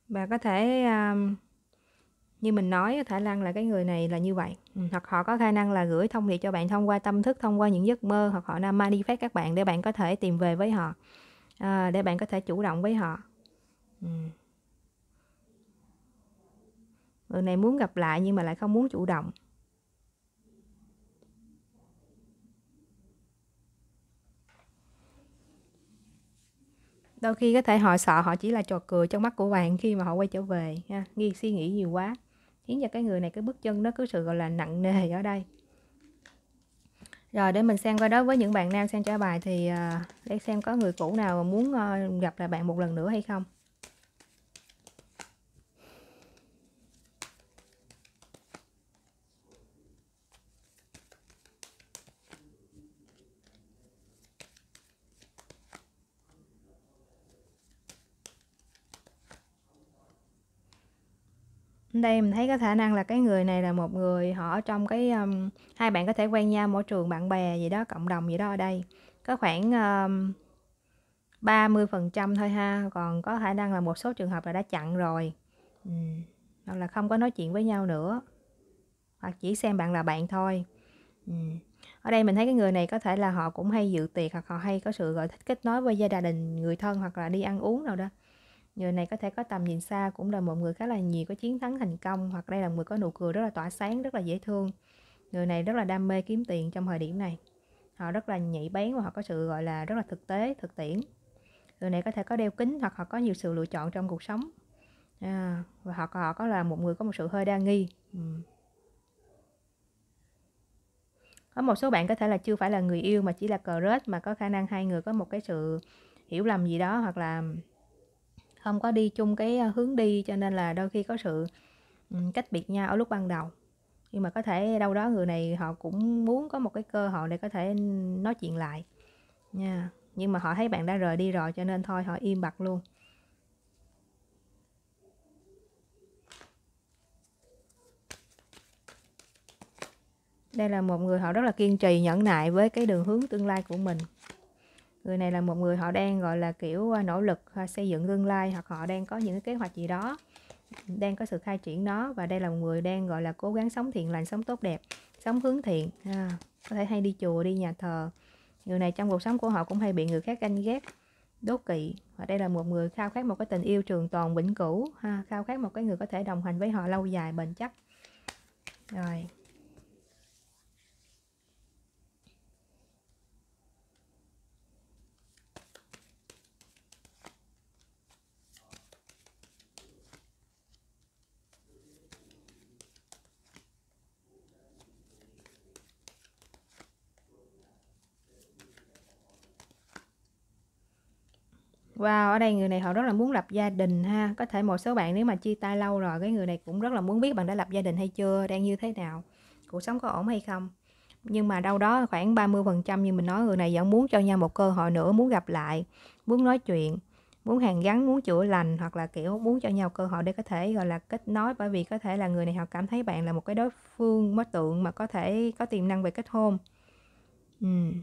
và có thể um, như mình nói khả năng là cái người này là như vậy ừ, hoặc họ có khả năng là gửi thông điệp cho bạn thông qua tâm thức thông qua những giấc mơ hoặc họ đang manifest các bạn để bạn có thể tìm về với họ à, để bạn có thể chủ động với họ ừ. người này muốn gặp lại nhưng mà lại không muốn chủ động đôi khi có thể họ sợ họ chỉ là trò cười trong mắt của bạn khi mà họ quay trở về ha nghi suy nghĩ nhiều quá khiến cho cái người này cái bước chân nó cứ sự gọi là nặng nề ở đây rồi để mình xem qua đó với những bạn nam xem trả bài thì à, để xem có người cũ nào muốn ờ, gặp lại bạn một lần nữa hay không đây mình thấy có khả năng là cái người này là một người họ ở trong cái um, hai bạn có thể quen nhau môi trường bạn bè gì đó cộng đồng gì đó ở đây có khoảng um, 30% thôi ha còn có khả năng là một số trường hợp là đã chặn rồi ừ. hoặc là không có nói chuyện với nhau nữa hoặc chỉ xem bạn là bạn thôi ừ. ở đây mình thấy cái người này có thể là họ cũng hay dự tiệc hoặc họ hay có sự gọi thích kết nối với gia đình người thân hoặc là đi ăn uống nào đó Người này có thể có tầm nhìn xa cũng là một người khá là nhiều có chiến thắng thành công hoặc đây là người có nụ cười rất là tỏa sáng, rất là dễ thương. Người này rất là đam mê kiếm tiền trong thời điểm này. Họ rất là nhạy bén và họ có sự gọi là rất là thực tế, thực tiễn. Người này có thể có đeo kính hoặc họ có nhiều sự lựa chọn trong cuộc sống. À, và họ họ có là một người có một sự hơi đa nghi. Ừ. Có một số bạn có thể là chưa phải là người yêu mà chỉ là crush mà có khả năng hai người có một cái sự hiểu lầm gì đó hoặc là không có đi chung cái ờ, hướng đi cho nên là đôi khi có sự ừ, cách biệt nhau ở lúc ban đầu nhưng mà có thể đâu đó người này họ cũng muốn có một cái cơ hội để có thể nói chuyện lại nha nhưng mà họ thấy bạn đã rời đi rồi cho nên thôi họ im bặt luôn đây là một người họ rất là kiên trì nhẫn nại với cái đường hướng tương lai của mình người này là một người họ đang gọi là kiểu à, nỗ lực à, xây dựng tương lai hoặc họ đang có những kế hoạch gì đó đang có sự khai triển đó và đây là một người đang gọi là cố gắng sống thiện lành sống tốt đẹp sống hướng thiện à, có thể hay đi chùa đi nhà thờ người này trong cuộc sống của họ cũng hay bị người khác ganh ghét đố kỵ và đây là một người khao khát một cái tình yêu trường tồn vĩnh cửu ha khao khát một cái người có thể đồng hành với họ lâu dài bền chắc rồi Wow, ở đây người này họ rất là muốn lập gia đình ha. Có thể một số bạn nếu mà chia tay lâu rồi, cái người này cũng rất là muốn biết bạn đã lập gia đình hay chưa, đang như thế nào, cuộc sống có ổn hay không. Nhưng mà đâu đó khoảng 30% như mình nói người này vẫn muốn cho nhau một cơ hội nữa, muốn gặp lại, muốn nói chuyện, muốn hàng gắn, muốn chữa lành hoặc là kiểu muốn cho nhau cơ hội để có thể gọi là kết nối bởi vì có thể là người này họ cảm thấy bạn là một cái đối phương đối tượng mà có thể có tiềm năng về kết hôn. Ừ. Uhm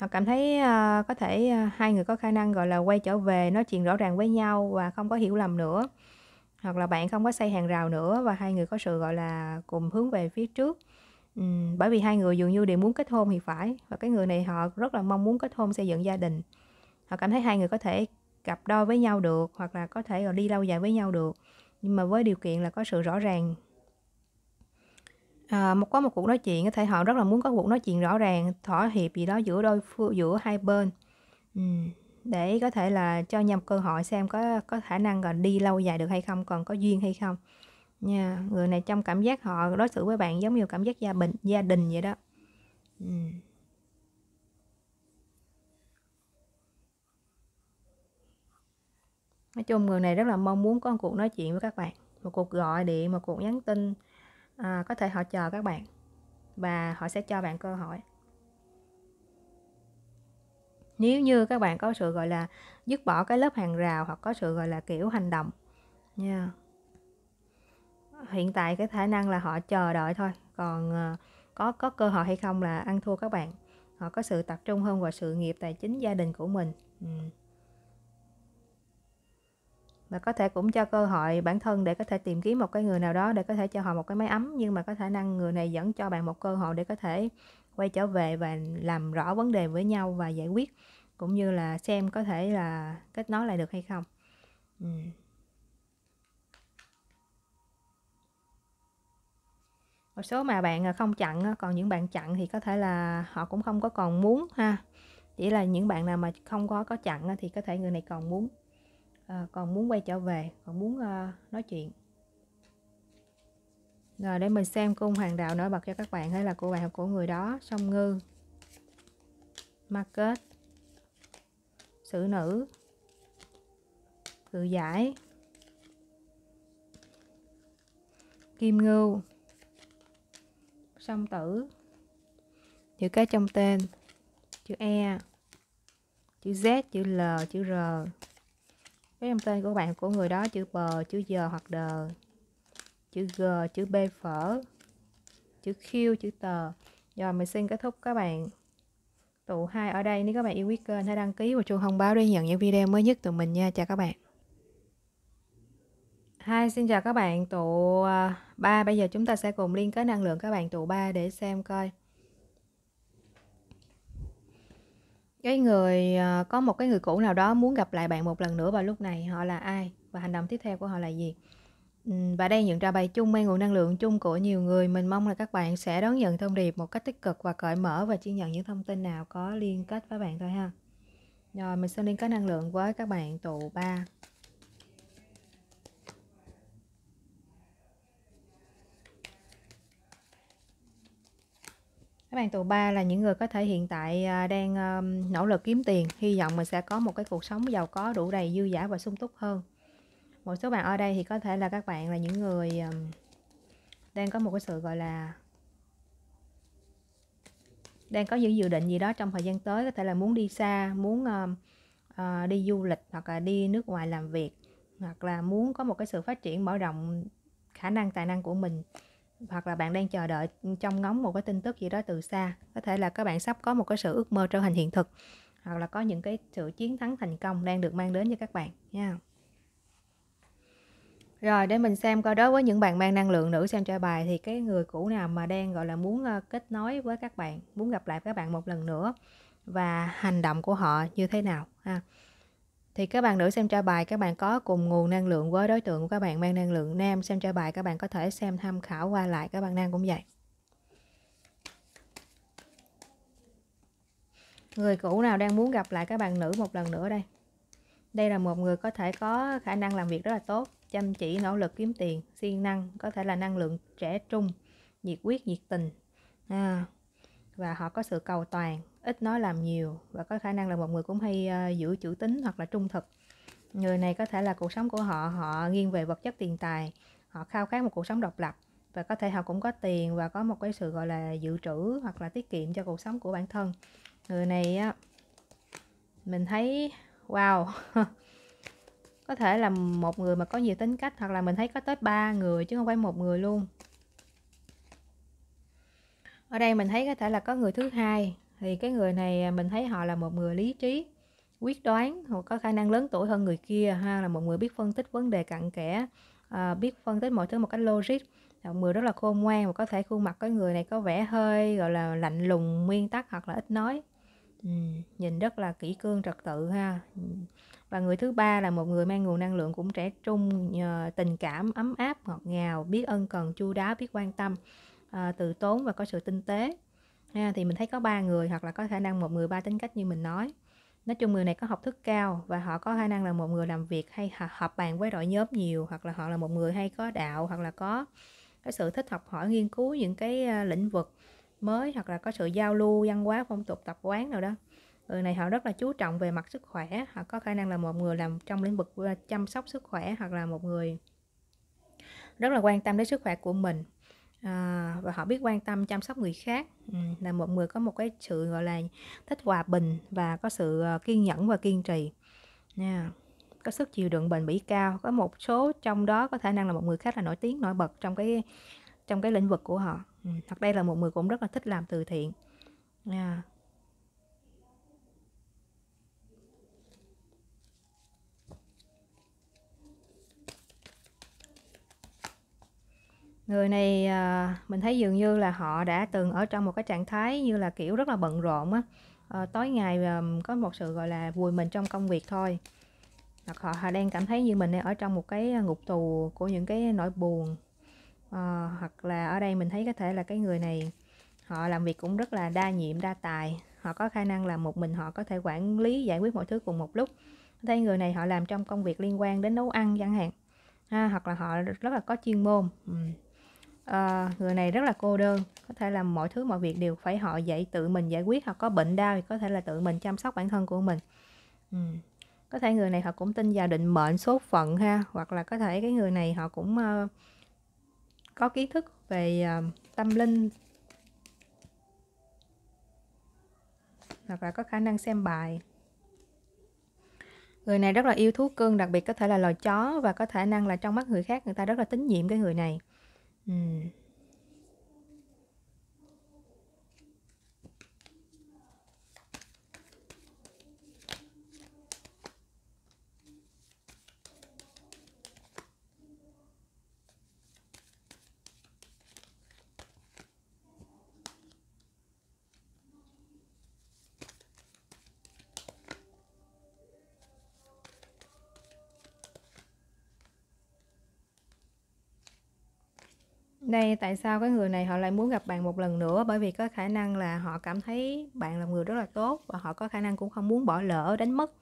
họ cảm thấy uh, có thể uh, hai người có khả năng gọi là quay trở về nói chuyện rõ ràng với nhau và không có hiểu lầm nữa hoặc là bạn không có xây hàng rào nữa và hai người có sự gọi là cùng hướng về phía trước uhm, bởi vì hai người dường như đều muốn kết hôn thì phải và cái người này họ rất là mong muốn kết hôn xây dựng gia đình họ cảm thấy hai người có thể cặp đôi với nhau được hoặc là có thể gọi đi lâu dài với nhau được nhưng mà với điều kiện là có sự rõ ràng À, một có một cuộc nói chuyện có thể họ rất là muốn có cuộc nói chuyện rõ ràng thỏa hiệp gì đó giữa đôi giữa hai bên để có thể là cho nhau cơ hội xem có có khả năng còn đi lâu dài được hay không còn có duyên hay không nha yeah. người này trong cảm giác họ đối xử với bạn giống như cảm giác gia bình gia đình vậy đó ừ. nói chung người này rất là mong muốn có một cuộc nói chuyện với các bạn một cuộc gọi điện một cuộc nhắn tin à, có thể họ chờ các bạn và họ sẽ cho bạn cơ hội nếu như các bạn có sự gọi là dứt bỏ cái lớp hàng rào hoặc có sự gọi là kiểu hành động nha yeah. hiện tại cái khả năng là họ chờ đợi thôi còn ờ, có có cơ hội hay không là ăn thua các bạn họ có sự tập trung hơn vào sự nghiệp tài chính gia đình của mình ừ và có thể cũng cho cơ hội bản thân để có thể tìm kiếm một cái người nào đó để có thể cho họ một cái máy ấm nhưng mà có khả năng người này vẫn cho bạn một cơ hội để có thể quay trở về và làm rõ vấn đề với nhau và giải quyết cũng như là xem có thể là kết nối lại được hay không một số mà bạn à, không chặn còn những bạn chặn thì có thể là họ cũng không có còn muốn ha chỉ là những bạn nào mà không có có chặn thì có thể người này còn muốn à, còn muốn quay trở về còn muốn à, nói chuyện rồi để mình xem cung hoàng đạo nổi bật cho các bạn hay là của bạn của người đó song ngư market xử nữ tự giải kim ngưu song tử chữ cái trong tên chữ e chữ z chữ l chữ r cái trong tên của bạn của người đó chữ b chữ giờ hoặc đờ chữ g chữ b phở chữ q chữ tờ rồi mình xin kết thúc các bạn tụ hai ở đây nếu các bạn yêu quý kênh hãy đăng ký và chuông thông báo để nhận những video mới nhất từ mình nha chào các bạn hai xin chào các bạn tụ à, ba Bây giờ chúng ta sẽ cùng liên kết năng lượng các bạn tụ ba để xem coi Cái người ờ, có một cái người cũ nào đó muốn gặp lại bạn một lần nữa vào lúc này họ là ai và hành động tiếp theo của họ là gì? và đây những trao bày chung mang nguồn năng lượng chung của nhiều người. Mình mong là các bạn sẽ đón nhận thông điệp một cách tích cực và cởi mở và chỉ nhận những thông tin nào có liên kết với bạn thôi ha. Rồi mình sẽ liên kết năng lượng với các bạn tụ 3. các bạn tù ba là những người có thể hiện tại à, đang ờ, nỗ lực kiếm tiền hy vọng mình sẽ có một cái cuộc sống giàu có đủ đầy dư giả và sung túc hơn một số bạn ở đây thì có thể là các bạn là những người ờ, đang có một cái sự gọi là đang có những dự định gì đó trong thời gian tới có thể là muốn đi xa muốn ờ, đi du lịch hoặc là đi nước ngoài làm việc hoặc là muốn có một cái sự phát triển mở rộng khả năng tài năng của mình hoặc là bạn đang chờ đợi trong ngóng một cái tin tức gì đó từ xa có thể là các bạn sắp có một cái sự ước mơ trở thành hiện thực hoặc là có những cái sự chiến thắng thành công đang được mang đến cho các bạn nha rồi để mình xem coi đối với những bạn mang năng lượng nữ xem chơi bài thì cái người cũ nào mà đang gọi là muốn ờ, kết nối với các bạn muốn gặp lại các bạn một lần nữa và hành động của họ như thế nào ha thì các bạn nữ xem tra bài các bạn có cùng nguồn năng lượng với đối tượng của các bạn mang năng lượng nam xem tra bài các bạn có thể xem tham khảo qua lại các bạn nam cũng vậy người cũ nào đang muốn gặp lại các bạn nữ một lần nữa đây đây là một người có thể có khả năng làm việc rất là tốt chăm chỉ nỗ lực kiếm tiền siêng năng có thể là năng lượng trẻ trung nhiệt quyết nhiệt tình à, và họ có sự cầu toàn ít nói làm nhiều và có khả năng là một người cũng hay uh, giữ chữ tính hoặc là trung thực người này có thể là cuộc sống của họ họ nghiêng về vật chất tiền tài họ khao khát một cuộc sống độc lập và có thể họ cũng có tiền và có một cái sự gọi là dự trữ hoặc là tiết kiệm cho cuộc sống của bản thân người này á mình thấy wow có thể là một người mà có nhiều tính cách hoặc là mình thấy có tới ba người chứ không phải một người luôn ở đây mình thấy có thể là có người thứ hai thì cái người này à, mình thấy họ là một người lý trí quyết đoán hoặc có khả năng lớn tuổi hơn người kia ha là một người biết phân tích vấn đề cặn kẽ à, biết phân tích mọi thứ một cách logic một người rất là khôn ngoan và có thể khuôn mặt cái người này có vẻ hơi gọi là lạnh lùng nguyên tắc hoặc là ít nói ừ, nhìn rất là kỹ cương trật tự ha và người thứ ba là một người mang nguồn năng lượng cũng trẻ trung nhờ tình cảm ấm áp ngọt ngào biết ân cần chu đáo biết quan tâm à, từ tốn và có sự tinh tế ha, thì mình thấy có ba người hoặc là có khả năng một người ba tính cách như mình nói nói chung người này có học thức cao và họ có khả năng là một người làm việc hay họp bàn với đội nhóm nhiều hoặc là họ là một người hay có đạo hoặc là có cái sự thích học hỏi nghiên cứu những cái ờ, lĩnh vực mới hoặc là có sự giao lưu văn hóa phong tục tập quán nào đó người này họ rất là chú trọng về mặt sức khỏe họ có khả năng là một người làm trong lĩnh vực ờ, chăm sóc sức khỏe hoặc là một người rất là quan tâm đến sức khỏe của mình à, và họ biết quan tâm chăm sóc người khác ừ, là một người có một cái sự gọi là thích hòa bình và có sự ờ, kiên nhẫn và kiên trì nha có sức chịu đựng bền bỉ cao có một số trong đó có khả năng là một người khác là nổi tiếng nổi bật trong cái trong cái lĩnh vực của họ ừ, hoặc đây là một người cũng rất là thích làm từ thiện nha yeah Người này à, mình thấy dường như là họ đã từng ở trong một cái trạng thái như là kiểu rất là bận rộn á. Ờ, tối ngày à, có một sự gọi là vùi mình trong công việc thôi. Hoặc họ, đang cảm thấy như mình đang ở trong một cái à, ngục tù của những cái nỗi buồn. À, hoặc là ở đây mình thấy có thể là cái người này họ làm việc cũng rất là đa nhiệm, đa tài. Họ có khả năng là một mình họ có thể quản lý giải quyết mọi thứ cùng một lúc. Thấy người này họ làm trong công việc liên quan đến nấu ăn chẳng hạn. À, hoặc là họ rất là có chuyên môn. Ừ à, người này rất là cô đơn có thể là mọi thứ mọi việc đều phải họ dạy tự mình giải quyết hoặc có bệnh đau thì có thể là tự mình chăm sóc bản thân của mình ừ. có thể người này họ cũng tin vào định mệnh số phận ha hoặc là có thể cái người này họ cũng uh, có kiến thức về uh, tâm linh hoặc là có khả năng xem bài người này rất là yêu thú cưng đặc biệt có thể là loài chó và có khả năng là trong mắt người khác người ta rất là tín nhiệm cái người này 嗯。đây tại sao cái người này họ lại muốn gặp bạn một lần nữa bởi vì có khả năng là họ cảm thấy bạn là người rất là tốt và họ có khả năng cũng không muốn bỏ lỡ đánh mất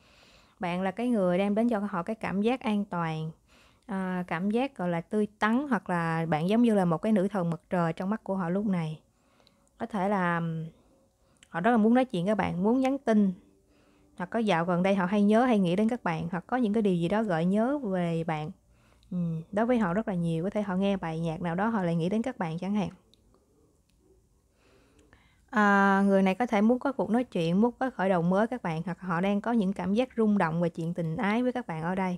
bạn là cái người đem đến cho họ cái cảm giác an toàn à, cảm giác gọi là tươi tắn hoặc là bạn giống như là một cái nữ thần mặt trời trong mắt của họ lúc này có thể là họ rất là muốn nói chuyện các bạn muốn nhắn tin hoặc có dạo gần đây họ hay nhớ hay nghĩ đến các bạn hoặc có những cái điều gì đó gợi nhớ về bạn Ừ, đối với họ rất là nhiều có thể họ nghe bài nhạc nào đó họ lại nghĩ đến các bạn chẳng hạn à, người này có thể muốn có cuộc nói chuyện muốn có khởi đầu mới các bạn hoặc họ đang có những cảm giác rung động về chuyện tình ái với các bạn ở đây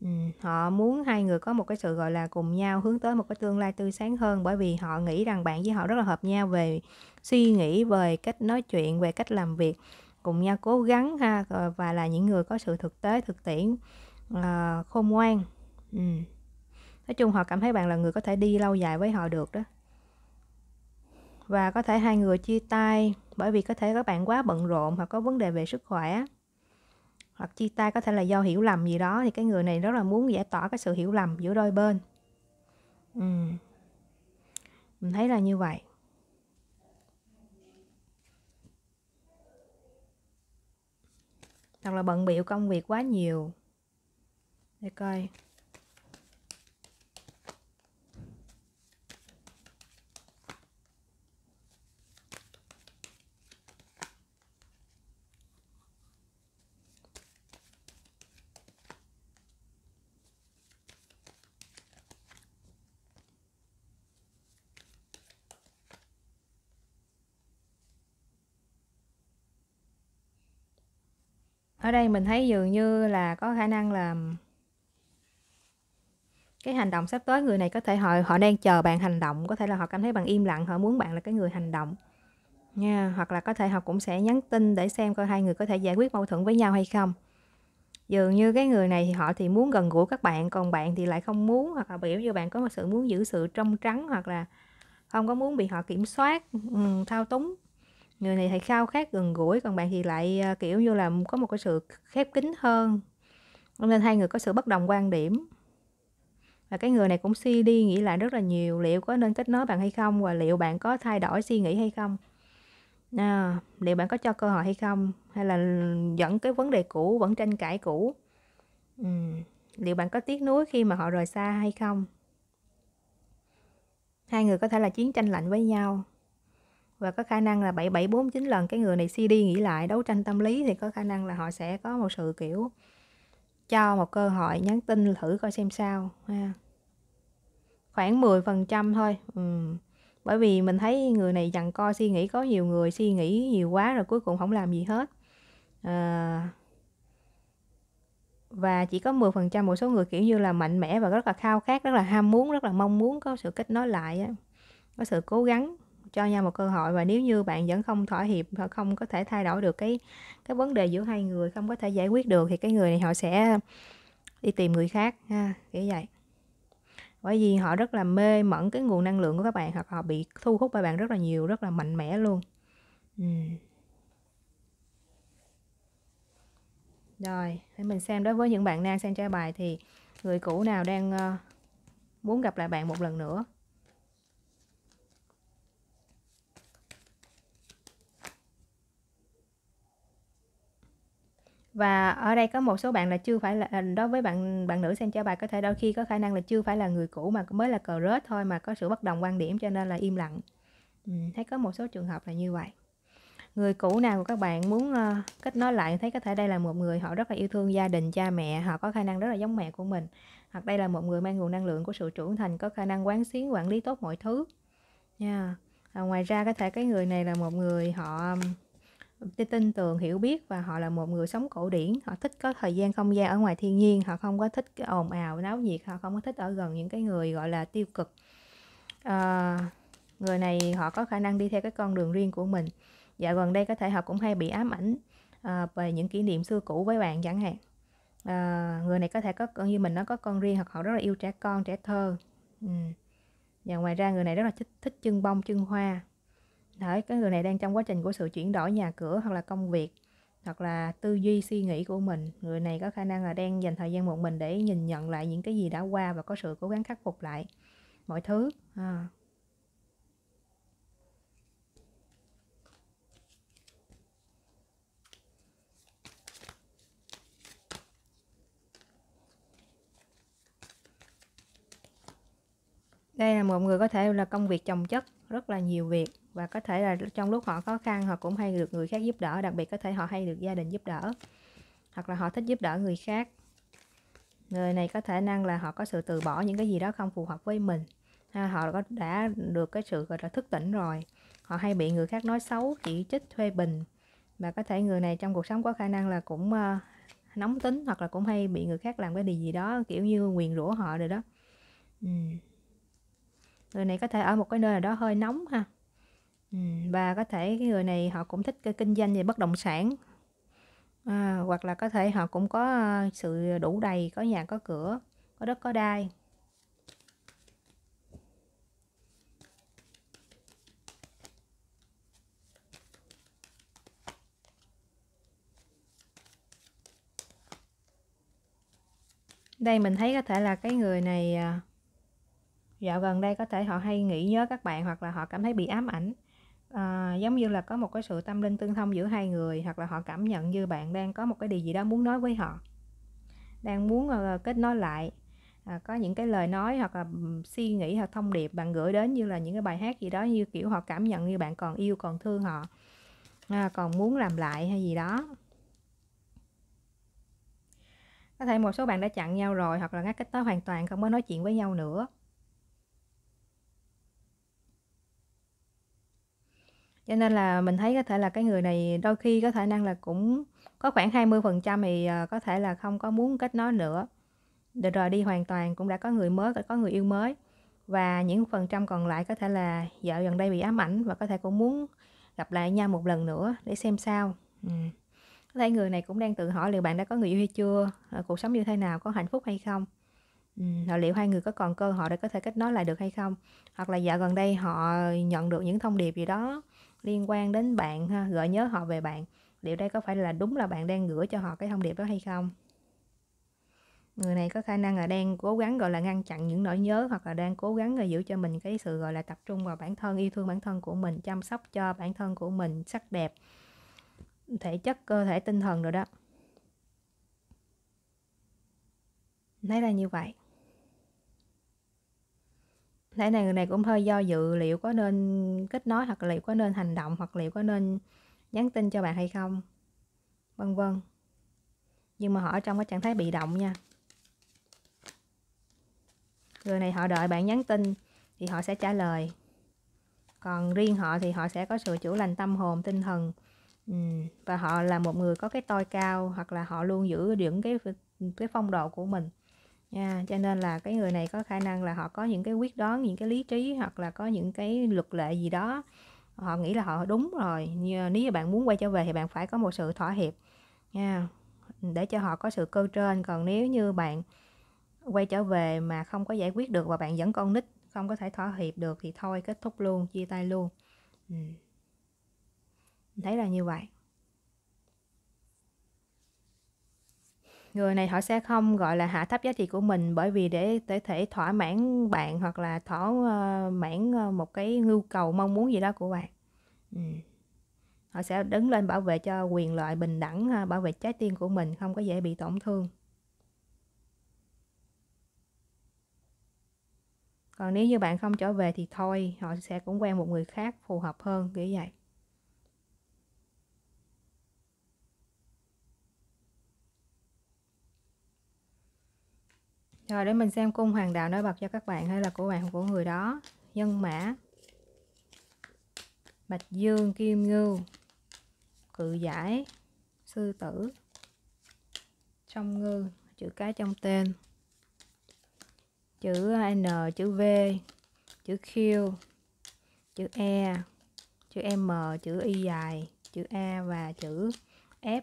ừ, họ muốn hai người có một cái sự gọi là cùng nhau hướng tới một cái tương lai tươi sáng hơn bởi vì họ nghĩ rằng bạn với họ rất là hợp nhau về suy nghĩ về cách nói chuyện về cách làm việc cùng nhau cố gắng ha và là những người có sự thực tế thực tiễn à, khôn ngoan Ừ. nói chung họ cảm thấy bạn là người có thể đi lâu dài với họ được đó và có thể hai người chia tay bởi vì có thể các bạn quá bận rộn hoặc có vấn đề về sức khỏe hoặc chia tay có thể là do hiểu lầm gì đó thì cái người này rất là muốn giải tỏa cái sự hiểu lầm giữa đôi bên ừ. mình thấy là như vậy hoặc là bận biểu công việc quá nhiều để coi ở đây mình thấy dường như là có khả năng là cái hành động sắp tới người này có thể họ họ đang chờ bạn hành động có thể là họ cảm thấy bạn im lặng họ muốn bạn là cái người hành động nha hoặc là có thể họ cũng sẽ nhắn tin để xem coi hai người có thể giải quyết mâu thuẫn với nhau hay không dường như cái người này thì họ thì muốn gần gũi các bạn còn bạn thì lại không muốn hoặc là biểu như bạn có một sự muốn giữ sự trong trắng hoặc là không có muốn bị họ kiểm soát ừ, thao túng người này thì khao khát gần gũi còn bạn thì lại ờ, kiểu như là có một cái sự khép kín hơn nên hai người có sự bất đồng quan điểm và cái người này cũng suy đi nghĩ lại rất là nhiều liệu có nên kết nối bạn hay không và liệu bạn có thay đổi suy nghĩ hay không à, liệu bạn có cho cơ hội hay không hay là vẫn cái vấn đề cũ vẫn tranh cãi cũ ừ. liệu bạn có tiếc nuối khi mà họ rời xa hay không hai người có thể là chiến tranh lạnh với nhau và có khả năng là 7749 lần cái người này CD nghĩ lại đấu tranh tâm lý thì có khả năng là họ sẽ có một sự kiểu cho một cơ hội nhắn tin thử coi xem sao ha. Khoảng 10% thôi. Ừ. Bởi vì mình thấy người này dằn co suy nghĩ có nhiều người suy nghĩ nhiều quá rồi cuối cùng không làm gì hết. À, và chỉ có 10% một số người kiểu như là mạnh mẽ và rất là khao khát, rất là ham muốn, rất là mong muốn có sự kết nối lại, có sự cố gắng cho nhau một cơ hội và nếu như bạn vẫn không thỏa hiệp và không có thể thay đổi được cái cái vấn đề giữa hai người không có thể giải quyết được thì cái người này họ sẽ đi tìm người khác ha kiểu vậy bởi vì họ rất là mê mẩn cái nguồn năng lượng của các bạn hoặc họ bị thu hút bởi bạn rất là nhiều rất là mạnh mẽ luôn ừ. rồi để mình xem đối với những bạn đang xem chơi bài thì người cũ nào đang uh, muốn gặp lại bạn một lần nữa và ở đây có một số bạn là chưa phải là à, đối với bạn bạn nữ xem cho bài có thể đôi khi có khả năng là chưa phải là người cũ mà mới là cờ rớt thôi mà có sự bất đồng quan điểm cho nên là im lặng ừ, thấy có một số trường hợp là như vậy người cũ nào của các bạn muốn uh, kết nối lại thấy có thể đây là một người họ rất là yêu thương gia đình cha mẹ họ có khả năng rất là giống mẹ của mình hoặc đây là một người mang nguồn năng lượng của sự trưởng thành có khả năng quán xuyến quản lý tốt mọi thứ nha yeah. à, ngoài ra có thể cái người này là một người họ tin tưởng hiểu biết và họ là một người sống cổ điển họ thích có thời gian không gian ở ngoài thiên nhiên họ không có thích cái ồn ào náo nhiệt họ không có thích ở gần những cái người gọi là tiêu cực à, người này họ có khả năng đi theo cái con đường riêng của mình dạ gần đây có thể họ cũng hay bị ám ảnh à, về những kỷ niệm xưa cũ với bạn chẳng hạn à, người này có thể có con như mình nó có con riêng hoặc họ rất là yêu trẻ con trẻ thơ ừ. và ngoài ra người này rất là thích thích chân bông chân hoa đấy cái người này đang trong quá trình của sự chuyển đổi nhà cửa hoặc là công việc hoặc là tư duy suy nghĩ của mình người này có khả năng là đang dành thời gian một mình để nhìn nhận lại những cái gì đã qua và có sự cố gắng khắc phục lại mọi thứ à. đây là một người có thể là công việc chồng chất rất là nhiều việc và có thể là trong lúc họ khó khăn họ cũng hay được người khác giúp đỡ đặc biệt có thể họ hay được gia đình giúp đỡ hoặc là họ thích giúp đỡ người khác người này có thể năng là họ có sự từ bỏ những cái gì đó không phù hợp với mình ha, họ có đã được cái sự gọi là thức tỉnh rồi họ hay bị người khác nói xấu chỉ trích thuê bình và có thể người này trong cuộc sống có khả năng là cũng uh, nóng tính hoặc là cũng hay bị người khác làm cái điều gì đó kiểu như quyền rủa họ rồi đó ừ. người này có thể ở một cái nơi nào đó hơi nóng ha Ừ, và có thể cái người này họ cũng thích c kinh doanh về bất động sản, à, hoặc là có thể họ cũng có, ờ, sự đủ đầy, có nhà có cửa, có đất có đai. Đây mình thấy có thể là cái người này, ờ, dạo gần đây có thể họ hay nghĩ nhớ các bạn hoặc là họ cảm thấy bị ám ảnh à, giống như là có một cái sự tâm linh tương thông giữa hai người hoặc là họ cảm nhận như bạn đang có một cái điều gì đó muốn nói với họ đang muốn uh, kết nối lại à, có những cái lời nói hoặc là suy nghĩ hoặc thông điệp bạn gửi đến như là những cái bài hát gì đó như kiểu họ cảm nhận như bạn còn yêu còn thương họ à, còn muốn làm lại hay gì đó có thể một số bạn đã chặn nhau rồi hoặc là ngắt kết nối hoàn toàn không có nói chuyện với nhau nữa cho nên là mình thấy có thể là cái người này đôi khi có khả năng là cũng có khoảng 20% thì ờ, có thể là không có muốn kết nối nữa được rồi đi hoàn toàn cũng đã có người mới có người yêu mới và những phần trăm còn lại có thể là vợ gần đây bị ám ảnh và có thể cũng muốn gặp lại nhau một lần nữa để xem sao ừ. có thể người này cũng đang tự hỏi liệu bạn đã có người yêu hay chưa ờ, cuộc sống như thế nào có hạnh phúc hay không ừ. liệu hai người có còn cơ hội để có thể kết nối lại được hay không hoặc là dạo gần đây họ nhận được những thông điệp gì đó liên quan đến bạn ha gợi nhớ họ về bạn liệu đây có phải là đúng là bạn đang gửi cho họ cái thông điệp đó hay không người này có khả năng là đang cố gắng gọi là ngăn chặn những nỗi nhớ hoặc là đang cố gắng là ờ, giữ cho mình cái sự gọi là tập trung vào bản thân yêu thương bản thân của mình chăm sóc cho bản thân của mình sắc đẹp thể chất cơ thể tinh thần rồi đó đấy là như vậy thế này người này cũng hơi do dự liệu có nên kết nối hoặc liệu có nên hành động hoặc liệu có nên nhắn tin cho bạn hay không vân vân nhưng mà họ ở trong cái trạng thái bị động nha người này họ đợi bạn nhắn tin thì họ sẽ trả lời còn riêng họ thì họ sẽ có sự chủ lành tâm hồn tinh thần và họ là một người có cái tôi cao hoặc là họ luôn giữ những cái cái phong độ của mình nha cho nên là cái người này có khả năng là họ có những cái quyết đoán những cái lý trí hoặc là có những cái luật lệ gì đó họ nghĩ là họ đúng rồi nhưng nếu như bạn muốn quay trở về thì bạn phải có một sự thỏa hiệp nha để cho họ có sự cơ trên còn nếu như bạn quay trở về mà không có giải quyết được và bạn vẫn con nít không có thể thỏa hiệp được thì thôi kết thúc luôn chia tay luôn ừ. thấy là như vậy người này họ sẽ không gọi là hạ thấp giá trị của mình bởi vì để để thể thỏa mãn bạn hoặc là thỏa ờ, mãn ờ, một cái nhu cầu mong muốn gì đó của bạn ừ. họ sẽ đứng lên bảo vệ cho quyền lợi bình đẳng ờ, bảo vệ trái tim của mình không có dễ bị tổn thương còn nếu như bạn không trở về thì thôi họ sẽ cũng quen một người khác phù hợp hơn kiểu vậy rồi để mình xem cung hoàng đạo nổi bật cho các bạn hay là của bạn của người đó nhân mã bạch dương kim ngưu cự giải sư tử trong ngư chữ cái trong tên chữ n chữ v chữ q chữ e chữ m chữ y dài chữ a và chữ f